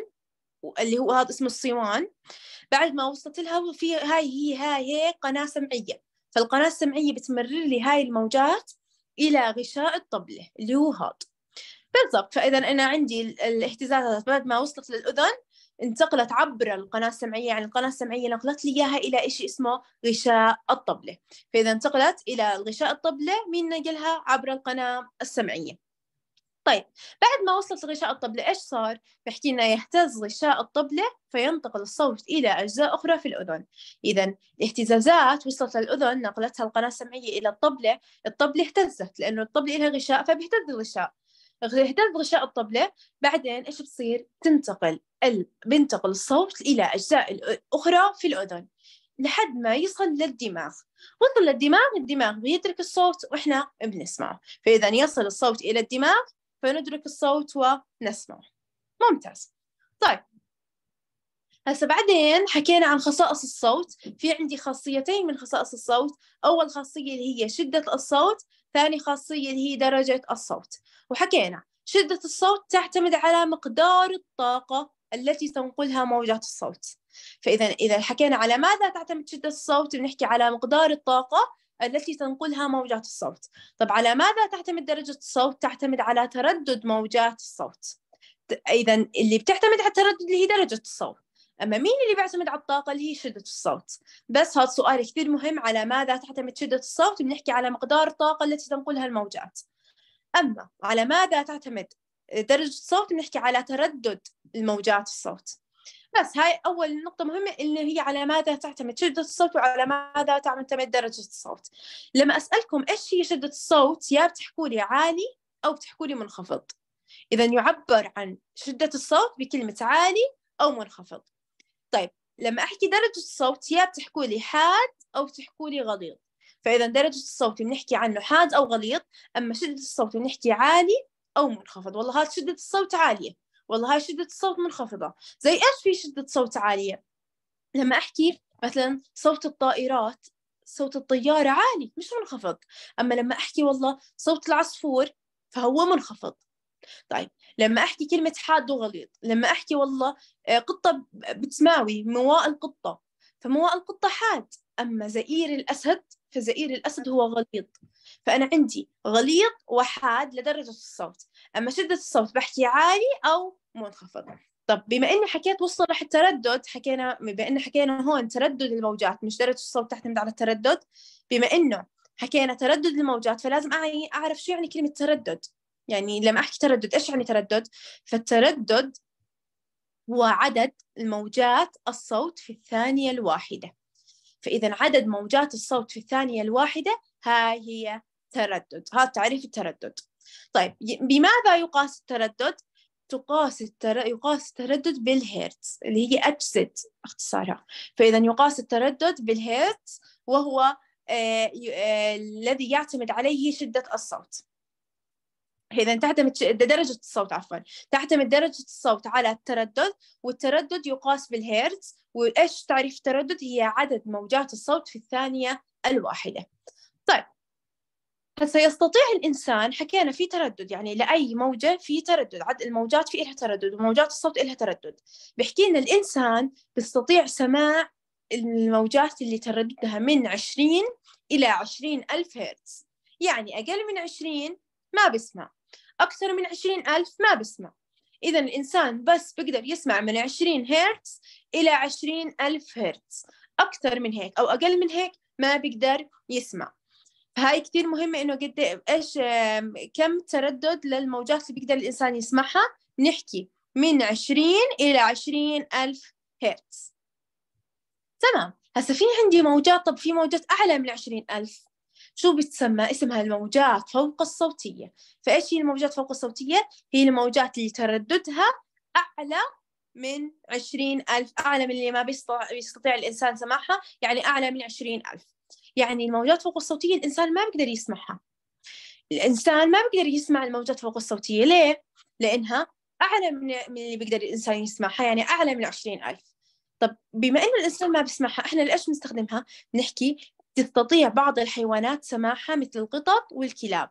اللي هو هذا اسمه الصيوان بعد ما وصلت لها في هاي هي هاي هي قناة سمعية فالقناة السمعية بتمرر لي هاي الموجات إلى غشاء الطبلة اللي هو هذا بالضبط فإذا أنا عندي الاهتزازات بعد ما وصلت للأذن انتقلت عبر القناة السمعية يعني القناة السمعية نقلت لي إياها إلى شيء اسمه غشاء الطبلة فإذا انتقلت إلى غشاء الطبلة مين نقلها عبر القناة السمعية طيب بعد ما وصلت لغشاء الطبلة إيش صار؟ بحكي لنا يهتز غشاء الطبلة فينتقل الصوت إلى أجزاء أخرى في الأذن إذا الاهتزازات وصلت للأذن نقلتها القناة السمعية إلى الطبلة الطبلة اهتزت لأنه الطبلة لها غشاء فبيهتز الغشاء اهتز غشاء الطبلة بعدين إيش بصير؟ تنتقل ال... بينتقل الصوت إلى أجزاء أخرى في الأذن لحد ما يصل للدماغ وصل للدماغ الدماغ بيترك الصوت واحنا بنسمعه فاذا يصل الصوت الى الدماغ فندرك الصوت ونسمعه ممتاز طيب هسا بعدين حكينا عن خصائص الصوت في عندي خاصيتين من خصائص الصوت أول خاصية اللي هي شدة الصوت ثاني خاصية اللي هي درجة الصوت وحكينا شدة الصوت تعتمد على مقدار الطاقة التي تنقلها موجات الصوت فإذا إذا حكينا على ماذا تعتمد شدة الصوت بنحكي على مقدار الطاقة التي تنقلها موجات الصوت طب على ماذا تعتمد درجة الصوت؟ تعتمد على تردد موجات الصوت إذا اللي بتعتمد على التردد اللي هي درجة الصوت أما مين اللي بيعتمد على الطاقة اللي هي شدة الصوت بس هذا سؤال كثير مهم على ماذا تعتمد شدة الصوت بنحكي على مقدار الطاقة التي تنقلها الموجات أما على ماذا تعتمد درجة الصوت بنحكي على تردد الموجات الصوت بس هاي أول نقطة مهمة اللي هي على ماذا تعتمد شدة الصوت وعلى ماذا تعتمد درجة الصوت لما أسألكم إيش هي شدة الصوت يا بتحكوا لي عالي أو بتحكوا لي منخفض إذا يعبر عن شدة الصوت بكلمة عالي أو منخفض طيب لما أحكي درجة الصوت يا بتحكوا لي حاد أو بتحكوا لي غليظ فإذا درجة الصوت بنحكي عنه حاد أو غليظ أما شدة الصوت بنحكي عالي أو منخفض والله هذا شدة الصوت عالية والله هاي شدة الصوت منخفضة زي إيش في شدة صوت عالية لما أحكي مثلا صوت الطائرات صوت الطيارة عالي مش منخفض أما لما أحكي والله صوت العصفور فهو منخفض طيب لما أحكي كلمة حاد وغليظ لما أحكي والله آه، قطة بتسماوي مواء القطة فمواء القطة حاد أما زئير الأسد فزئير الأسد هو غليظ فأنا عندي غليظ وحاد لدرجة الصوت أما شدة الصوت بحكي عالي أو منخفض طب بما اني حكيت وصلنا التردد حكينا بما انه حكينا هون تردد الموجات مش درجه الصوت تعتمد على التردد بما انه حكينا تردد الموجات فلازم اعرف شو يعني كلمه تردد يعني لما احكي تردد ايش يعني تردد فالتردد هو عدد الموجات الصوت في الثانيه الواحده فإذا عدد موجات الصوت في الثانية الواحدة ها هي تردد هذا تعريف التردد طيب بماذا يقاس التردد؟ تقاس التر... يقاس التردد بالهيرتز اللي هي أجسد اختصارها فإذا يقاس التردد بالهيرتز وهو آه، آه، الذي يعتمد عليه شدة الصوت إذا تعتمد درجة الصوت عفوا تعتمد درجة الصوت على التردد والتردد يقاس بالهيرتز وإيش تعريف التردد هي عدد موجات الصوت في الثانية الواحدة طيب هسه يستطيع الإنسان حكينا في تردد يعني لأي موجة في تردد عدد الموجات في إلها تردد وموجات الصوت إلها تردد بيحكي لنا الإنسان بيستطيع سماع الموجات اللي ترددها من 20 إلى 20 ألف هرتز يعني أقل من 20 ما بسمع أكثر من عشرين ألف ما بسمع إذا الإنسان بس بقدر يسمع من عشرين هرتز إلى عشرين ألف هرتز أكثر من هيك أو أقل من هيك ما بيقدر يسمع فهاي كتير مهمة إنه قد إيش كم تردد للموجات اللي بيقدر الإنسان يسمعها نحكي من عشرين إلى عشرين ألف هرتز تمام هسا في عندي موجات طب في موجات أعلى من عشرين ألف شو بتسمى اسمها الموجات فوق الصوتية فإيش هي الموجات فوق الصوتية؟ هي الموجات اللي ترددها أعلى من عشرين ألف أعلى من اللي ما بيستطيع الإنسان سماعها يعني أعلى من عشرين ألف يعني الموجات فوق الصوتية الإنسان ما بيقدر يسمعها الإنسان ما بيقدر يسمع الموجات فوق الصوتية ليه؟ لأنها أعلى من اللي بيقدر الإنسان يسمعها يعني أعلى من عشرين ألف طب بما إنه الإنسان ما بيسمعها إحنا ليش نستخدمها؟ نحكي تستطيع بعض الحيوانات سماحة مثل القطط والكلاب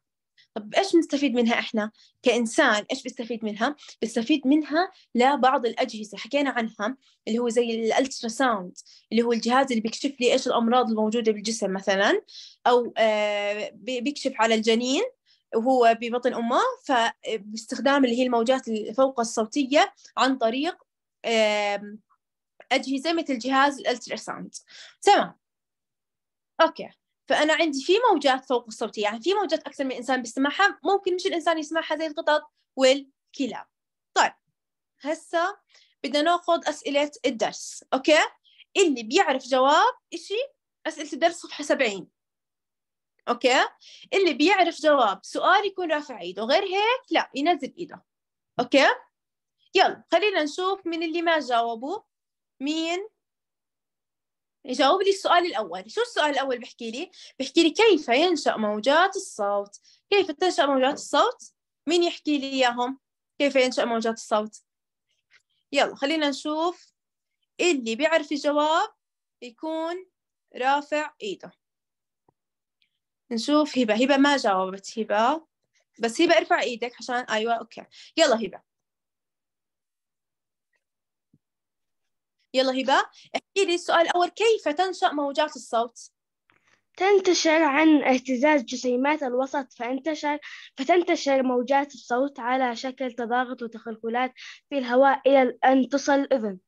طب إيش بنستفيد منها إحنا كإنسان إيش بستفيد منها بستفيد منها لبعض الأجهزة حكينا عنها اللي هو زي الألترا ساوند اللي هو الجهاز اللي بيكشف لي إيش الأمراض الموجودة بالجسم مثلا أو آه، بيكشف على الجنين وهو ببطن أمه فباستخدام اللي هي الموجات الفوق الصوتية عن طريق أجهزة مثل جهاز الألترا ساوند تمام اوكي فانا عندي في موجات فوق الصوتيه يعني في موجات اكثر من انسان بيسمعها ممكن مش الانسان يسمعها زي القطط والكلاب طيب هسه بدنا ناخذ اسئله الدرس اوكي اللي بيعرف جواب إشي اسئله الدرس صفحه 70 اوكي اللي بيعرف جواب سؤال يكون رافع ايده غير هيك لا ينزل ايده اوكي يلا خلينا نشوف من اللي ما جاوبوا مين جاوب لي السؤال الأول شو السؤال الأول بحكي لي بحكي لي كيف ينشأ موجات الصوت كيف تنشأ موجات الصوت مين يحكي لي إياهم كيف ينشأ موجات الصوت يلا خلينا نشوف اللي بيعرف الجواب يكون رافع إيده نشوف هبة هبة ما جاوبت هبة بس هبة ارفع ايدك عشان ايوه اوكي يلا هبة يلا هبة احكي لي السؤال الأول كيف تنشأ موجات الصوت؟ تنتشر عن اهتزاز جسيمات الوسط فانتشر فتنتشر موجات الصوت على شكل تضاغط وتخلخلات في الهواء إلى أن تصل الأذن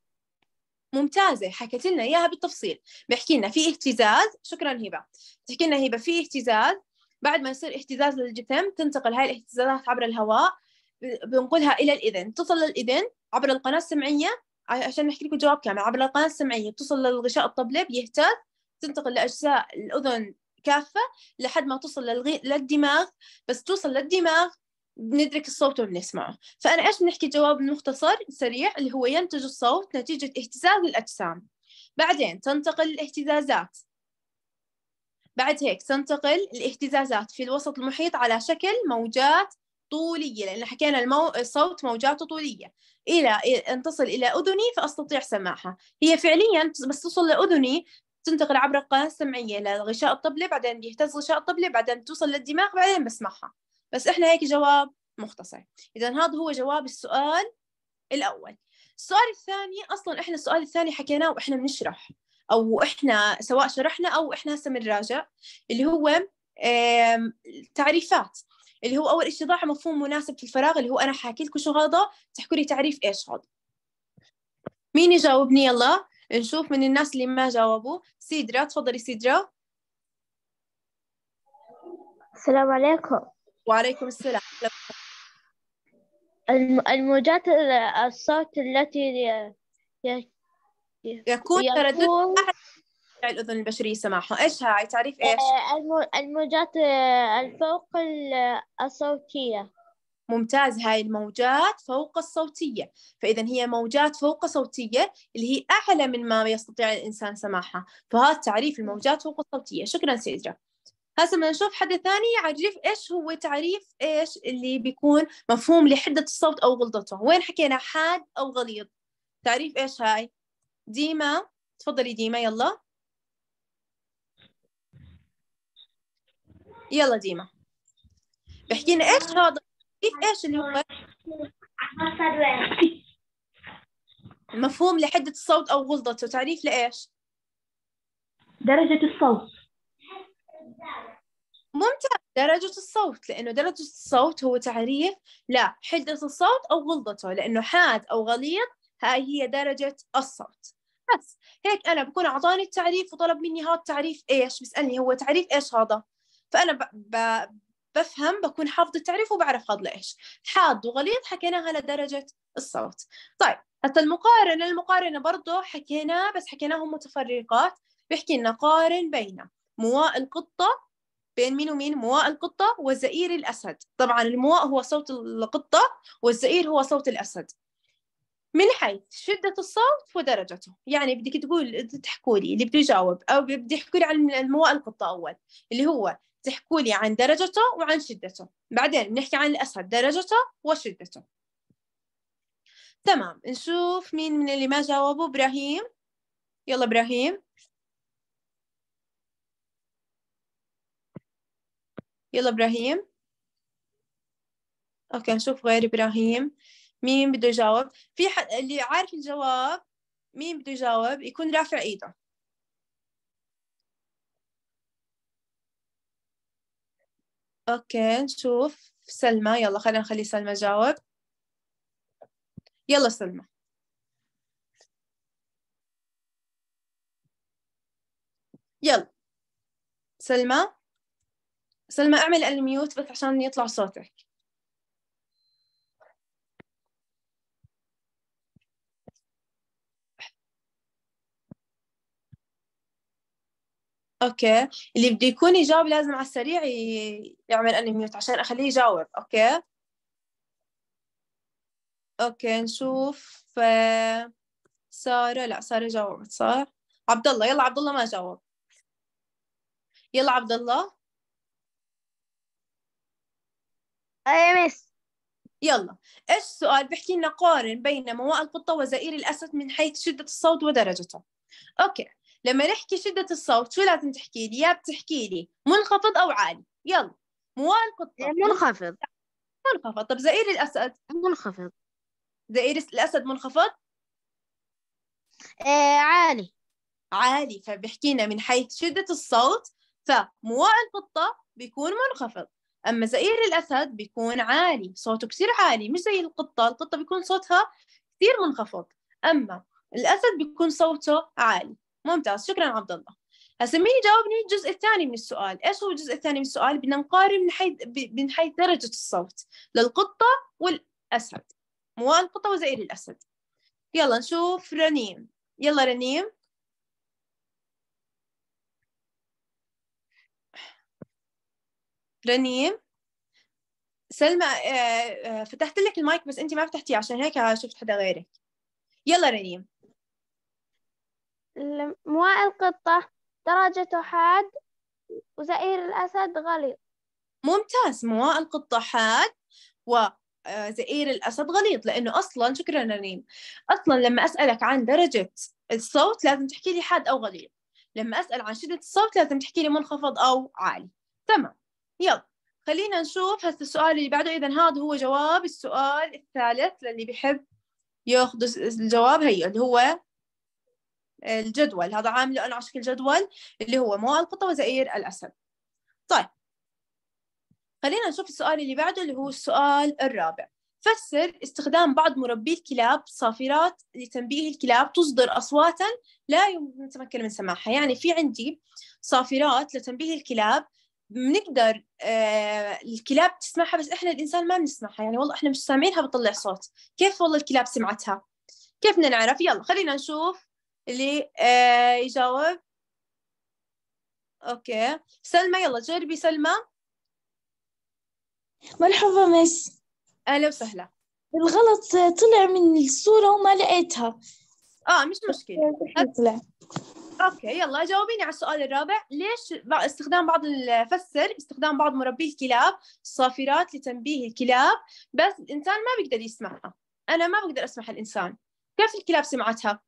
ممتازة حكيت لنا إياها بالتفصيل بحكي لنا في اهتزاز شكرا هبة تحكي لنا هبة في اهتزاز بعد ما يصير اهتزاز للجسم تنتقل هاي الاهتزازات عبر الهواء بنقلها إلى الإذن تصل للإذن عبر القناة السمعية عشان نحكي لكم جواب كامل عبر القناة السمعية بتصل للغشاء الطبلي بيهتز تنتقل لأجزاء الأذن كافة لحد ما توصل للغي... للدماغ بس توصل للدماغ بندرك الصوت وبنسمعه فأنا إيش بنحكي جواب مختصر سريع اللي هو ينتج الصوت نتيجة اهتزاز الأجسام بعدين تنتقل الاهتزازات بعد هيك تنتقل الاهتزازات في الوسط المحيط على شكل موجات طولية لأن حكينا المو... الصوت موجاته طولية إلى أن تصل إلى أذني فأستطيع سماعها هي فعليا بس تصل لأذني تنتقل عبر القناة السمعية لغشاء الطبلة بعدين يهتز غشاء الطبلة بعدين توصل للدماغ بعدين بسمعها بس إحنا هيك جواب مختصر إذا هذا هو جواب السؤال الأول السؤال الثاني أصلا إحنا السؤال الثاني حكيناه وإحنا بنشرح أو إحنا سواء شرحنا أو إحنا هسه بنراجع اللي هو تعريفات اللي هو اول اتضاع مفهوم مناسب في الفراغ اللي هو انا حاكي لكم شو هذا تحكوا لي تعريف ايش هذا مين يجاوبني يلا نشوف من الناس اللي ما جاوبوا سيدرا تفضلي سيدرا السلام عليكم وعليكم السلام الموجات الصوت التي يكون, يكون تردد الأذن البشرية سماحه إيش هاي تعريف إيش؟ آه، الموجات آه، الفوق الصوتية ممتاز هاي الموجات فوق الصوتية فإذا هي موجات فوق صوتية اللي هي أعلى من ما يستطيع الإنسان سماعها فهذا تعريف الموجات فوق الصوتية شكرا سيدرا هسه بدنا نشوف حدا ثاني يعرف ايش هو تعريف ايش اللي بيكون مفهوم لحده الصوت او غلظته وين حكينا حاد او غليظ تعريف ايش هاي ديما تفضلي ديما يلا يلا ديما بحكي لنا ايش هذا كيف ايش اللي هو مفهوم لحدة الصوت أو غلظته تعريف لإيش؟ درجة الصوت ممتاز درجة الصوت لأنه درجة الصوت هو تعريف لا حدة الصوت أو غلظته لأنه حاد أو غليظ هاي هي درجة الصوت بس هيك أنا بكون أعطاني التعريف وطلب مني هذا التعريف إيش بسألني هو تعريف إيش هذا فانا ب... ب... بفهم بكون حافظ التعريف وبعرف غض ايش حاد وغليظ حكيناها لدرجه الصوت طيب حتى المقارنه المقارنه برضه حكيناها بس حكيناهم متفرقات بيحكي لنا قارن بين مواء القطه بين مين ومين مواء القطة وزئير الأسد طبعا المواء هو صوت القطة والزئير هو صوت الأسد من حيث شدة الصوت ودرجته يعني بدك تقول تحكوا لي اللي بده يجاوب أو بدي يحكوا لي عن مواء القطة أول اللي هو تحكوا لي عن درجته وعن شدته بعدين بنحكي عن الأسد درجته وشدته تمام نشوف مين من اللي ما جاوبوا إبراهيم يلا إبراهيم يلا إبراهيم أوكي نشوف غير إبراهيم مين بده يجاوب في حد اللي عارف الجواب مين بده يجاوب يكون رافع إيده اوكي نشوف سلمى يلا خلينا نخلي سلمى جاوب يلا سلمى يلا سلمى سلمى اعمل الميوت بس عشان يطلع صوتك اوكي اللي بده يكون يجاوب لازم على السريع يعمل اني ميوت عشان اخليه يجاوب اوكي اوكي نشوف آه، سارة لا سارة جاوبت صح عبد الله يلا عبد الله ما جاوب يلا عبد الله اي مس يلا ايش السؤال بحكي لنا قارن بين مواء القطة وزئير الأسد من حيث شدة الصوت ودرجته اوكي لما نحكي شدة الصوت شو لازم تحكي لي يا بتحكي لي منخفض أو عالي يلا موال قطة يعني منخفض منخفض طب زئير الأسد منخفض زئير الأسد منخفض آه عالي عالي فبحكينا لنا من حيث شدة الصوت فمواء القطة بيكون منخفض أما زئير الأسد بيكون عالي صوته كثير عالي مش زي القطة القطة بيكون صوتها كثير منخفض أما الأسد بيكون صوته عالي ممتاز شكرا عبد الله هسه مين جاوبني الجزء الثاني من السؤال ايش هو الجزء الثاني من السؤال بدنا نقارن من حيث من حيث درجه الصوت للقطه والاسد مو القطه وزئير الاسد يلا نشوف رنيم يلا رنيم رنيم سلمى آه، آه، فتحت لك المايك بس انت ما فتحتيه عشان هيك شفت حدا غيرك يلا رنيم مواء القطة درجته حاد وزئير الأسد غليظ ممتاز مواء القطة حاد و آه، زئير الأسد غليظ لأنه أصلا شكرا نريم أصلا لما أسألك عن درجة الصوت لازم تحكي لي حاد أو غليظ لما أسأل عن شدة الصوت لازم تحكي لي منخفض أو عالي تمام يلا خلينا نشوف هسه السؤال اللي بعده إذا هذا هو جواب السؤال الثالث للي بحب ياخذ الجواب هي اللي هو الجدول هذا عامله أنا على شكل جدول اللي هو مو القطة وزئير الأسد طيب خلينا نشوف السؤال اللي بعده اللي هو السؤال الرابع فسر استخدام بعض مربي الكلاب صافرات لتنبيه الكلاب تصدر أصواتا لا يمكن نتمكن من سماعها يعني في عندي صافرات لتنبيه الكلاب بنقدر آه الكلاب تسمعها بس احنا الانسان ما بنسمعها يعني والله احنا مش سامعينها بتطلع صوت كيف والله الكلاب سمعتها كيف بدنا نعرف يلا خلينا نشوف اللي آه يجاوب اوكي سلمى يلا جربي سلمى مرحبا مس اهلا وسهلا الغلط طلع من الصورة وما لقيتها اه مش مشكلة طلع اوكي يلا جاوبيني على السؤال الرابع ليش استخدام بعض فسر استخدام بعض مربي الكلاب الصافرات لتنبيه الكلاب بس الانسان ما بيقدر يسمعها انا ما بقدر اسمح الانسان كيف الكلاب سمعتها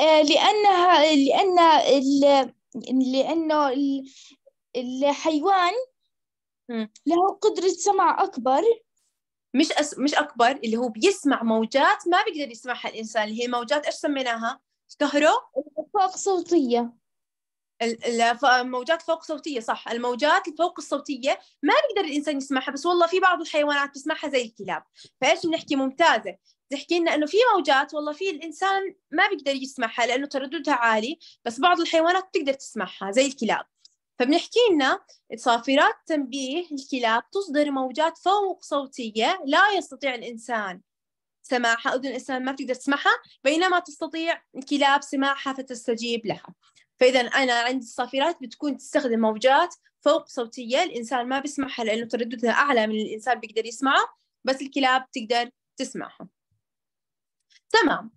آه، لأنها لأن لأنه الحيوان له قدرة سمع أكبر مش أس... مش أكبر اللي هو بيسمع موجات ما بيقدر يسمعها الإنسان اللي هي موجات إيش سميناها؟ كهرو؟ فوق صوتية الموجات فوق صوتية صح الموجات الفوق الصوتية ما بيقدر الإنسان يسمعها بس والله في بعض الحيوانات بيسمعها زي الكلاب فإيش بنحكي ممتازة تحكي لنا انه في موجات والله في الانسان ما بيقدر يسمعها لانه ترددها عالي بس بعض الحيوانات بتقدر تسمعها زي الكلاب فبنحكي لنا صافرات تنبيه الكلاب تصدر موجات فوق صوتيه لا يستطيع الانسان سماعها اذن الانسان ما بتقدر تسمعها بينما تستطيع الكلاب سماعها فتستجيب لها فاذا انا عندي الصافرات بتكون تستخدم موجات فوق صوتيه الانسان ما بيسمعها لانه ترددها اعلى من الانسان بيقدر يسمعها بس الكلاب تقدر تسمعها تمام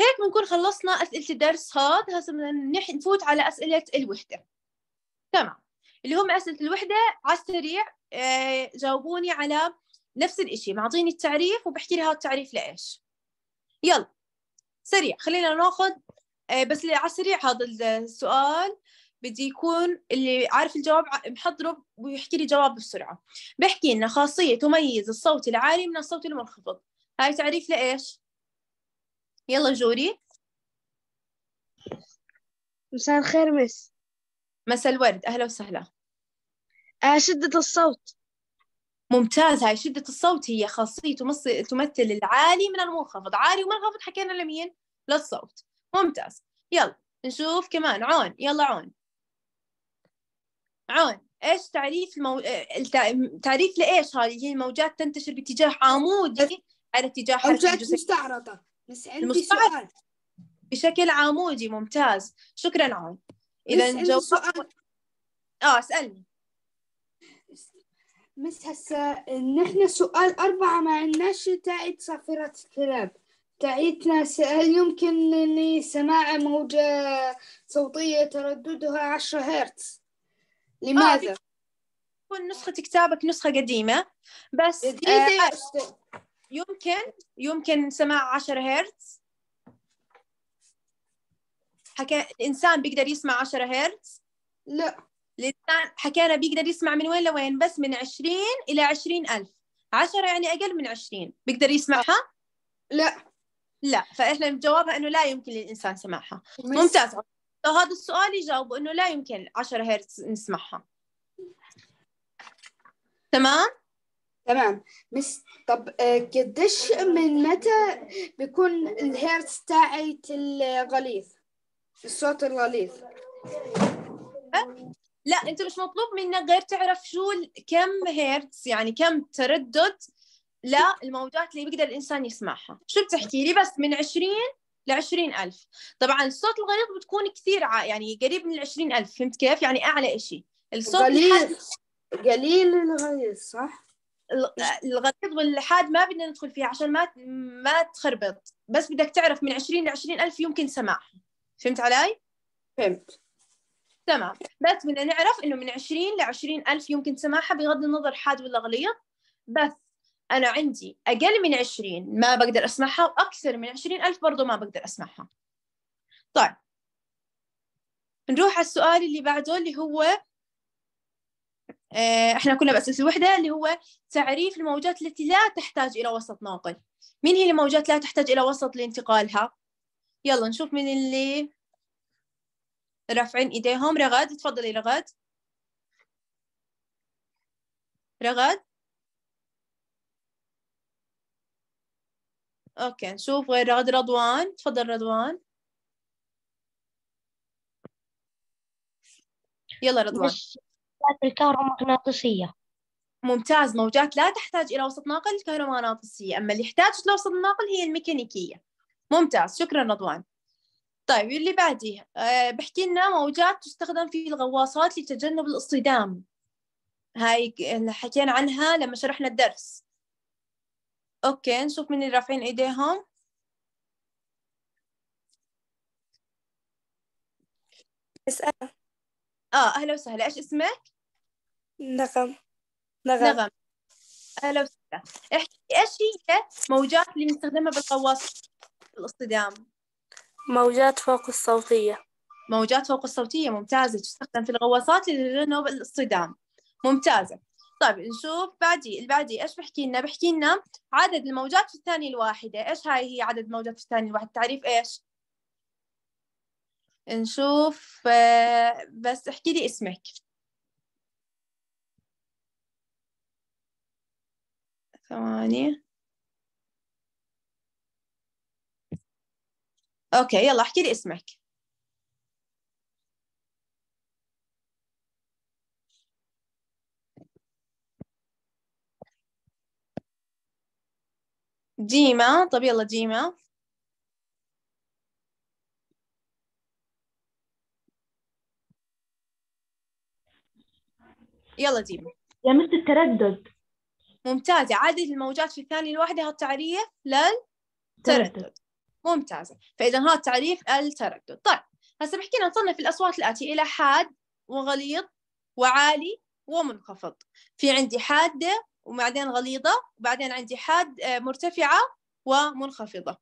هيك بنكون خلصنا أسئلة الدرس هاد هسه بدنا نفوت على أسئلة الوحدة تمام اللي هم أسئلة الوحدة على السريع آه جاوبوني على نفس الشيء معطيني التعريف وبحكي لي هذا التعريف لإيش يلا سريع خلينا ناخذ آه بس على السريع هذا السؤال بدي يكون اللي عارف الجواب محضره ويحكي لي جواب بسرعة بحكي لنا خاصية تميز الصوت العالي من الصوت المنخفض هاي تعريف لإيش؟ يلا جوري مساء الخير مس مساء الورد أهلا وسهلا آه، شدة الصوت ممتاز هاي شدة الصوت هي خاصية تمثل العالي من المنخفض عالي ومنخفض حكينا لمين للصوت ممتاز يلا نشوف كمان عون يلا عون عون ايش تعريف المو... آه، تعريف لايش هذه هي الموجات تنتشر باتجاه عمودي على اتجاه حركه الجسم مستعرضه بس عندي المصطلح سؤال بشكل عمودي ممتاز شكرا عون اذا جاوبت سؤال. اه اسالني بس هسه نحن سؤال أربعة ما عندناش تعيد صافرة الكلاب تعيدنا هل يمكن إني سماع موجة صوتية ترددها عشرة هرتز لماذا؟ آه نسخة كتابك نسخة قديمة بس جديدة آه يمكن يمكن سماع 10 هرتز حكى الانسان بيقدر يسمع 10 هرتز لا الانسان حكينا بيقدر يسمع من وين لوين بس من 20 الى 20000 10 يعني اقل من 20 بيقدر يسمعها لا لا فاحنا جوابها انه لا يمكن للانسان سماعها ممتاز فهذا السؤال يجاوب انه لا يمكن 10 هرتز نسمعها تمام تمام مس طب آه، قديش من متى بيكون الهيرتز تاعي الغليظ الصوت الغليظ لا انت مش مطلوب منك غير تعرف شو كم هيرتز يعني كم تردد للموجات اللي بيقدر الانسان يسمعها شو بتحكي لي بس من 20 ل 20000 طبعا الصوت الغليظ بتكون كثير ع... يعني قريب من ال 20000 فهمت كيف يعني اعلى شيء الصوت قليل قليل الغليظ صح الغليظ والحاد ما بدنا ندخل فيها عشان ما ما تخربط بس بدك تعرف من 20 ل 20 ألف يمكن سماح فهمت علي؟ فهمت تمام بس بدنا نعرف انه من 20 ل 20 ألف يمكن سماحة بغض النظر حاد ولا غليظ بس أنا عندي أقل من 20 ما بقدر أسمعها وأكثر من 20 ألف برضه ما بقدر أسمعها طيب نروح على السؤال اللي بعده اللي هو آه، احنا كنا بأساس الوحدة اللي هو تعريف الموجات التي لا تحتاج إلى وسط ناقل مين هي الموجات لا تحتاج إلى وسط لانتقالها يلا نشوف من اللي رافعين إيديهم رغد تفضلي رغد رغد اوكي نشوف غير رغد رضوان تفضل رضوان يلا رضوان مش الكهرومغناطيسية ممتاز موجات لا تحتاج إلى وسط ناقل كهرومغناطيسية أما اللي يحتاج إلى وسط ناقل هي الميكانيكية ممتاز شكرا رضوان طيب اللي بعديه أه بحكي لنا موجات تستخدم في الغواصات لتجنب الاصطدام هاي حكينا عنها لما شرحنا الدرس اوكي نشوف من اللي رافعين ايديهم اسأل اه اهلا وسهلا ايش اسمك نغم نغم, نغم. اهلا وسهلا احكي ايش هي موجات اللي بنستخدمها بالغواص الاصطدام موجات فوق الصوتية موجات فوق الصوتية ممتازة تستخدم في الغواصات اللي لنا بالاصطدام ممتازة طيب نشوف بعدي البعدي ايش بحكي لنا بحكي لنا عدد الموجات في الثانية الواحدة ايش هاي هي عدد الموجات في الثانية الواحدة تعريف ايش نشوف آه، بس احكي لي اسمك ثواني اوكي يلا احكي لي اسمك ديما طب يلا ديما يلا ديما يا مثل التردد ممتازة عدد الموجات في الثانية ها التعريف للتردد ممتازة فإذا هذا تعريف التردد طيب هسه بحكينا نصنف الأصوات الآتية إلى حاد وغليظ وعالي ومنخفض في عندي حادة وبعدين غليظة وبعدين عندي حاد آه، مرتفعة ومنخفضة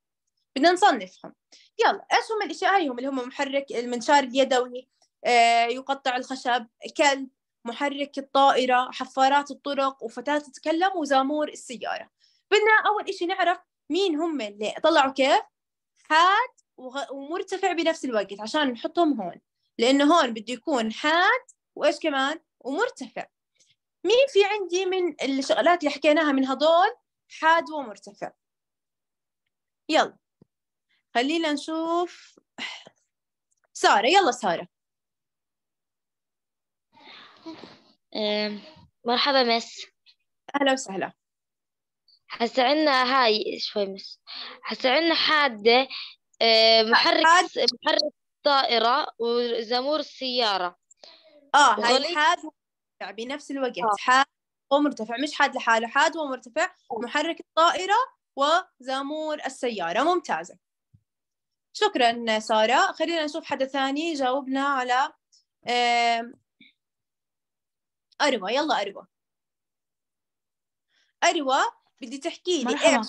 بدنا نصنفهم يلا ايش هم الاشياء هاي هم اللي هم محرك المنشار اليدوي آه، يقطع الخشب كلب محرك الطائرة حفارات الطرق وفتاة تتكلم وزامور السيارة بدنا أول إشي نعرف مين هم اللي طلعوا كيف حاد وغ... ومرتفع بنفس الوقت عشان نحطهم هون لأنه هون بده يكون حاد وإيش كمان ومرتفع مين في عندي من الشغلات اللي حكيناها من هدول حاد ومرتفع يلا خلينا نشوف سارة يلا سارة مرحبا مس أهلا وسهلا هسه عندنا هاي شوي مس هسه عندنا حادة آه، محرك محرك الطائرة وزمور السيارة اه هاي حاد يعني بنفس الوقت آه. حاد ومرتفع مش حاد لحاله حاد ومرتفع آه. محرك الطائرة وزامور السيارة ممتازة شكرا سارة خلينا نشوف حدا ثاني جاوبنا على اروى يلا اروى اروى بدي تحكي لي ايش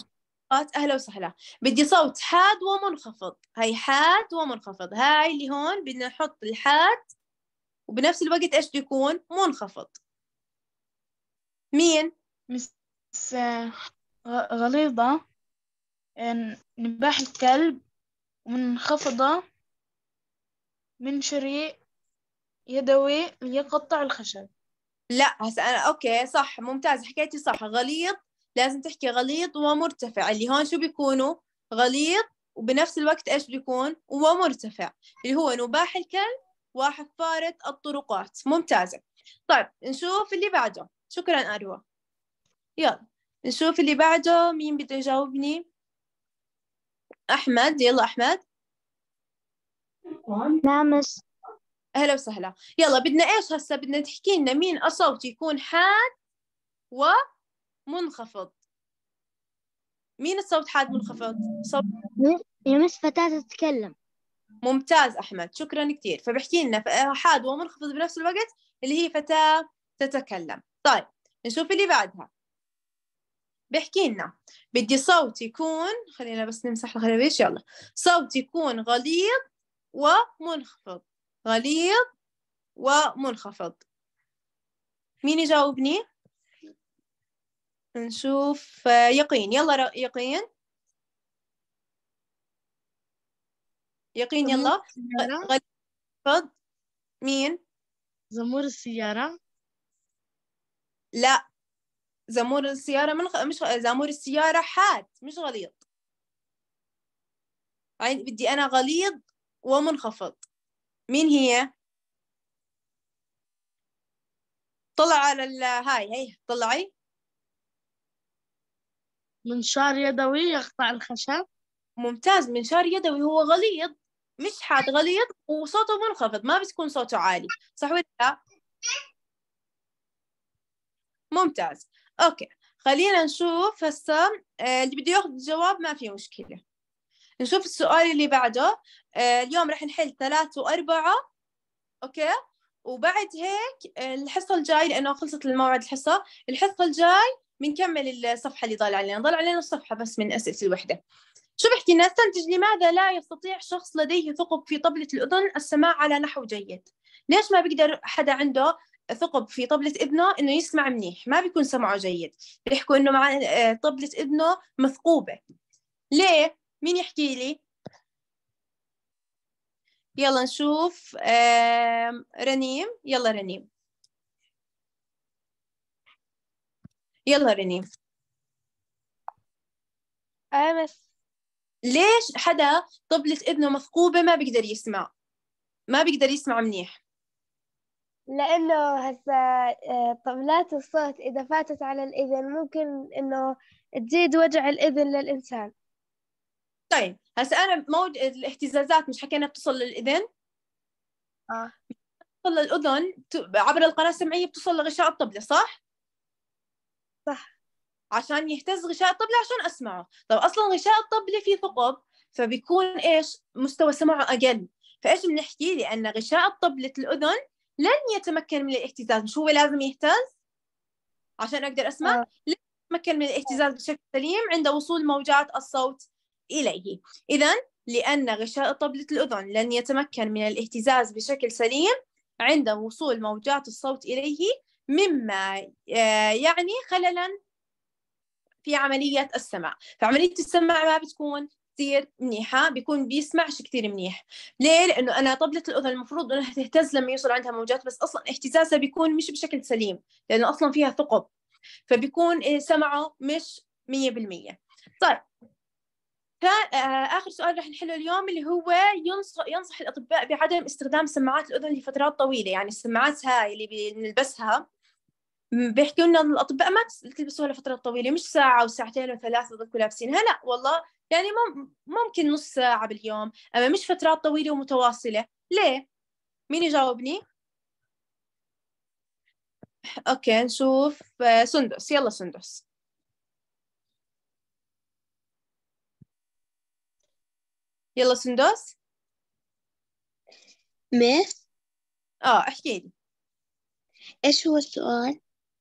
اهلا وسهلا بدي صوت حاد ومنخفض هاي حاد ومنخفض هاي اللي هون بدنا نحط الحاد وبنفس الوقت ايش بده يكون منخفض مين مس غليظة نباح الكلب منخفضة شريء يدوي ليقطع الخشب لا هسا انا اوكي صح ممتاز حكيتي صح غليظ لازم تحكي غليظ ومرتفع اللي هون شو بيكونوا غليظ وبنفس الوقت ايش بيكون ومرتفع اللي هو نباح الكلب وحفارة الطرقات ممتازة طيب نشوف اللي بعده شكرا أروى يلا نشوف اللي بعده مين بده يجاوبني أحمد يلا أحمد نعم اهلا وسهلا يلا بدنا ايش هسه بدنا تحكي لنا مين صوت يكون حاد ومنخفض مين الصوت حاد منخفض صوت مش فتاة تتكلم ممتاز احمد شكرا كثير فبحكي لنا حاد ومنخفض بنفس الوقت اللي هي فتاة تتكلم طيب نشوف اللي بعدها بحكي لنا بدي صوت يكون خلينا بس نمسح الغرابيش يلا صوت يكون غليظ ومنخفض غليظ ومنخفض مين يجاوبني نشوف آه، يقين يلا يقين يقين يلا غليظ مين زمور السيارة لا زمور السيارة من خ... مش زمور السيارة حاد مش غليظ بدي أنا غليظ ومنخفض مين هي؟ طلع على هاي هي طلعي منشار يدوي يقطع الخشب ممتاز منشار يدوي هو غليظ مش حاد غليظ وصوته منخفض ما بتكون صوته عالي صح ولا لا؟ ممتاز اوكي خلينا نشوف هسه آه، اللي بده ياخذ الجواب ما في مشكله نشوف السؤال اللي بعده آه، اليوم رح نحل ثلاثة وأربعة أوكي وبعد هيك آه، الحصة الجاي لأنه خلصت الموعد الحصة الحصة الجاي بنكمل الصفحة اللي ضال علينا ضل علينا الصفحة بس من أسئلة الوحدة شو بحكي الناس تنتج لماذا لا يستطيع شخص لديه ثقب في طبلة الأذن السماع على نحو جيد ليش ما بيقدر حدا عنده ثقب في طبلة إذنه إنه يسمع منيح ما بيكون سمعه جيد بيحكوا إنه مع آه، طبلة إذنه مثقوبة ليه؟ مين يحكي لي يلا نشوف رنيم يلا رنيم يلا رنيم أمس ليش حدا طبلة اذنه مثقوبة ما بيقدر يسمع ما بيقدر يسمع منيح لأنه هسا آه، طبلات الصوت إذا فاتت على الإذن ممكن إنه تزيد وجع الإذن للإنسان طيب هسا انا موج الاهتزازات مش حكينا بتصل للاذن اه بتصل للاذن عبر القناه السمعيه بتصل لغشاء الطبله صح صح عشان يهتز غشاء الطبله عشان اسمعه طب اصلا غشاء الطبله فيه ثقب فبيكون ايش مستوى سمعه اقل فايش بنحكي لان غشاء طبله الاذن لن يتمكن من الاهتزاز مش هو لازم يهتز عشان اقدر اسمع آه. لن يتمكن من الاهتزاز بشكل سليم عند وصول موجات الصوت إليه إذا لأن غشاء طبلة الأذن لن يتمكن من الاهتزاز بشكل سليم عند وصول موجات الصوت إليه مما آه، يعني خللا في عملية السمع فعملية السمع ما بتكون كثير منيحة بيكون بيسمعش كثير منيح ليه؟ لأنه أنا طبلة الأذن المفروض أنها تهتز لما يوصل عندها موجات بس أصلا اهتزازها بيكون مش بشكل سليم لأنه أصلا فيها ثقب فبيكون آه، سمعه مش مية بالمية طيب اخر سؤال راح نحله اليوم اللي هو ينصح ينصح الاطباء بعدم استخدام سماعات الاذن لفترات طويله يعني السماعات هاي اللي بنلبسها بيحكوا لنا الاطباء ما تلبسوها لفترات طويله مش ساعه وساعتين وثلاثه تضلكوا لابسينها لا والله يعني ممكن نص ساعه باليوم اما مش فترات طويله ومتواصله ليه مين يجاوبني اوكي نشوف آه، سندس يلا سندس يلا سندوس مس اه احكي لي ايش هو السؤال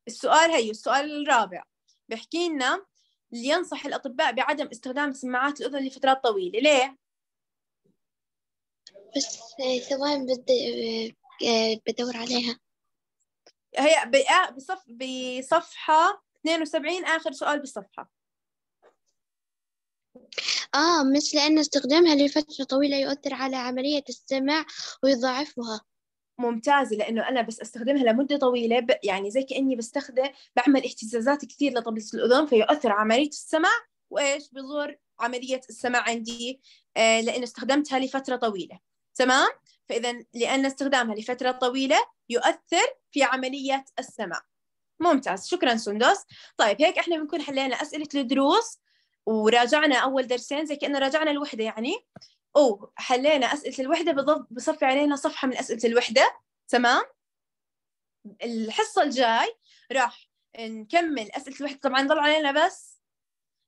السؤال هي السؤال الرابع بحكي لنا لينصح الأطباء بعدم استخدام سماعات الأذن لفترات طويلة ليه؟ بس آه، ثواني بدي آه، آه، بدور عليها هي بصف بصفحة 72 آخر سؤال بالصفحة آه مثل أن استخدامها لفترة طويلة يؤثر على عملية السمع ويضاعفها ممتازة لأنه أنا بس أستخدمها لمدة طويلة يعني زي كأني بستخدم بعمل اهتزازات كثير لطبلة الأذن فيؤثر عملية السمع وإيش بضر عملية السمع عندي آه، لأن لأنه استخدمتها لفترة طويلة تمام؟ فإذا لأن استخدامها لفترة طويلة يؤثر في عملية السمع ممتاز شكرا سندس طيب هيك احنا بنكون حلينا أسئلة الدروس وراجعنا اول درسين زي كانه راجعنا الوحده يعني او حلينا اسئله الوحده بالضبط بصفي علينا صفحه من اسئله الوحده تمام الحصه الجاي راح نكمل اسئله الوحده طبعا ضل علينا بس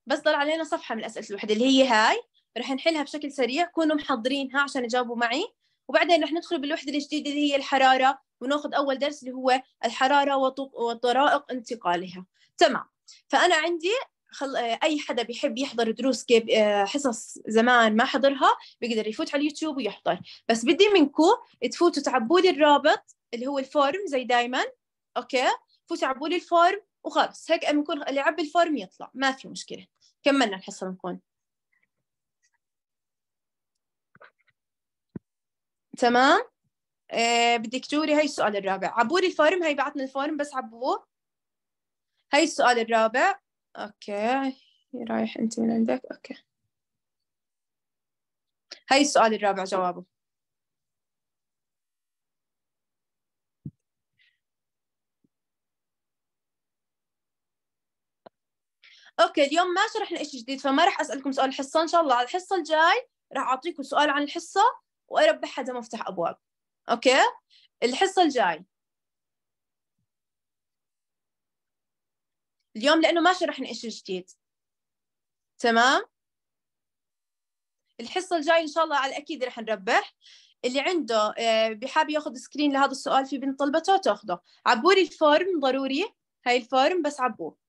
بس ضل علينا صفحه من اسئله الوحده اللي هي هاي راح نحلها بشكل سريع كونوا محضرينها عشان تجاوبوا معي وبعدين راح ندخل بالوحده الجديده اللي هي الحراره وناخذ اول درس اللي هو الحراره وطرائق انتقالها تمام فانا عندي خل... آه، اي حدا بيحب يحضر دروس كيب... آه، حصص زمان ما حضرها بيقدر يفوت على اليوتيوب ويحضر بس بدي منكم تفوتوا تعبوا لي الرابط اللي هو الفورم زي دايما اوكي فوتوا عبوا لي الفورم وخلص هيك بنكون اللي عبي الفورم يطلع ما في مشكله كملنا الحصه بنكون تمام آه بدك توري هاي السؤال الرابع عبوا لي الفورم هاي بعتنا الفورم بس عبوه هاي السؤال الرابع أوكي رايح أنت من عندك أوكي هاي السؤال الرابع جوابه اوكي اليوم ما شرحنا شيء جديد فما راح اسالكم سؤال الحصه ان شاء الله على الحصه الجاي راح اعطيكم سؤال عن الحصه واربح حدا مفتاح ابواب اوكي الحصه الجاي اليوم لأنه ما شرحنا إشي جديد تمام الحصة الجاية إن شاء الله على الأكيد رح نربح اللي عنده آه، بحاب ياخذ سكرين لهذا السؤال في بنت طلبته تاخذه عبوا الفورم ضروري هاي الفورم بس عبوه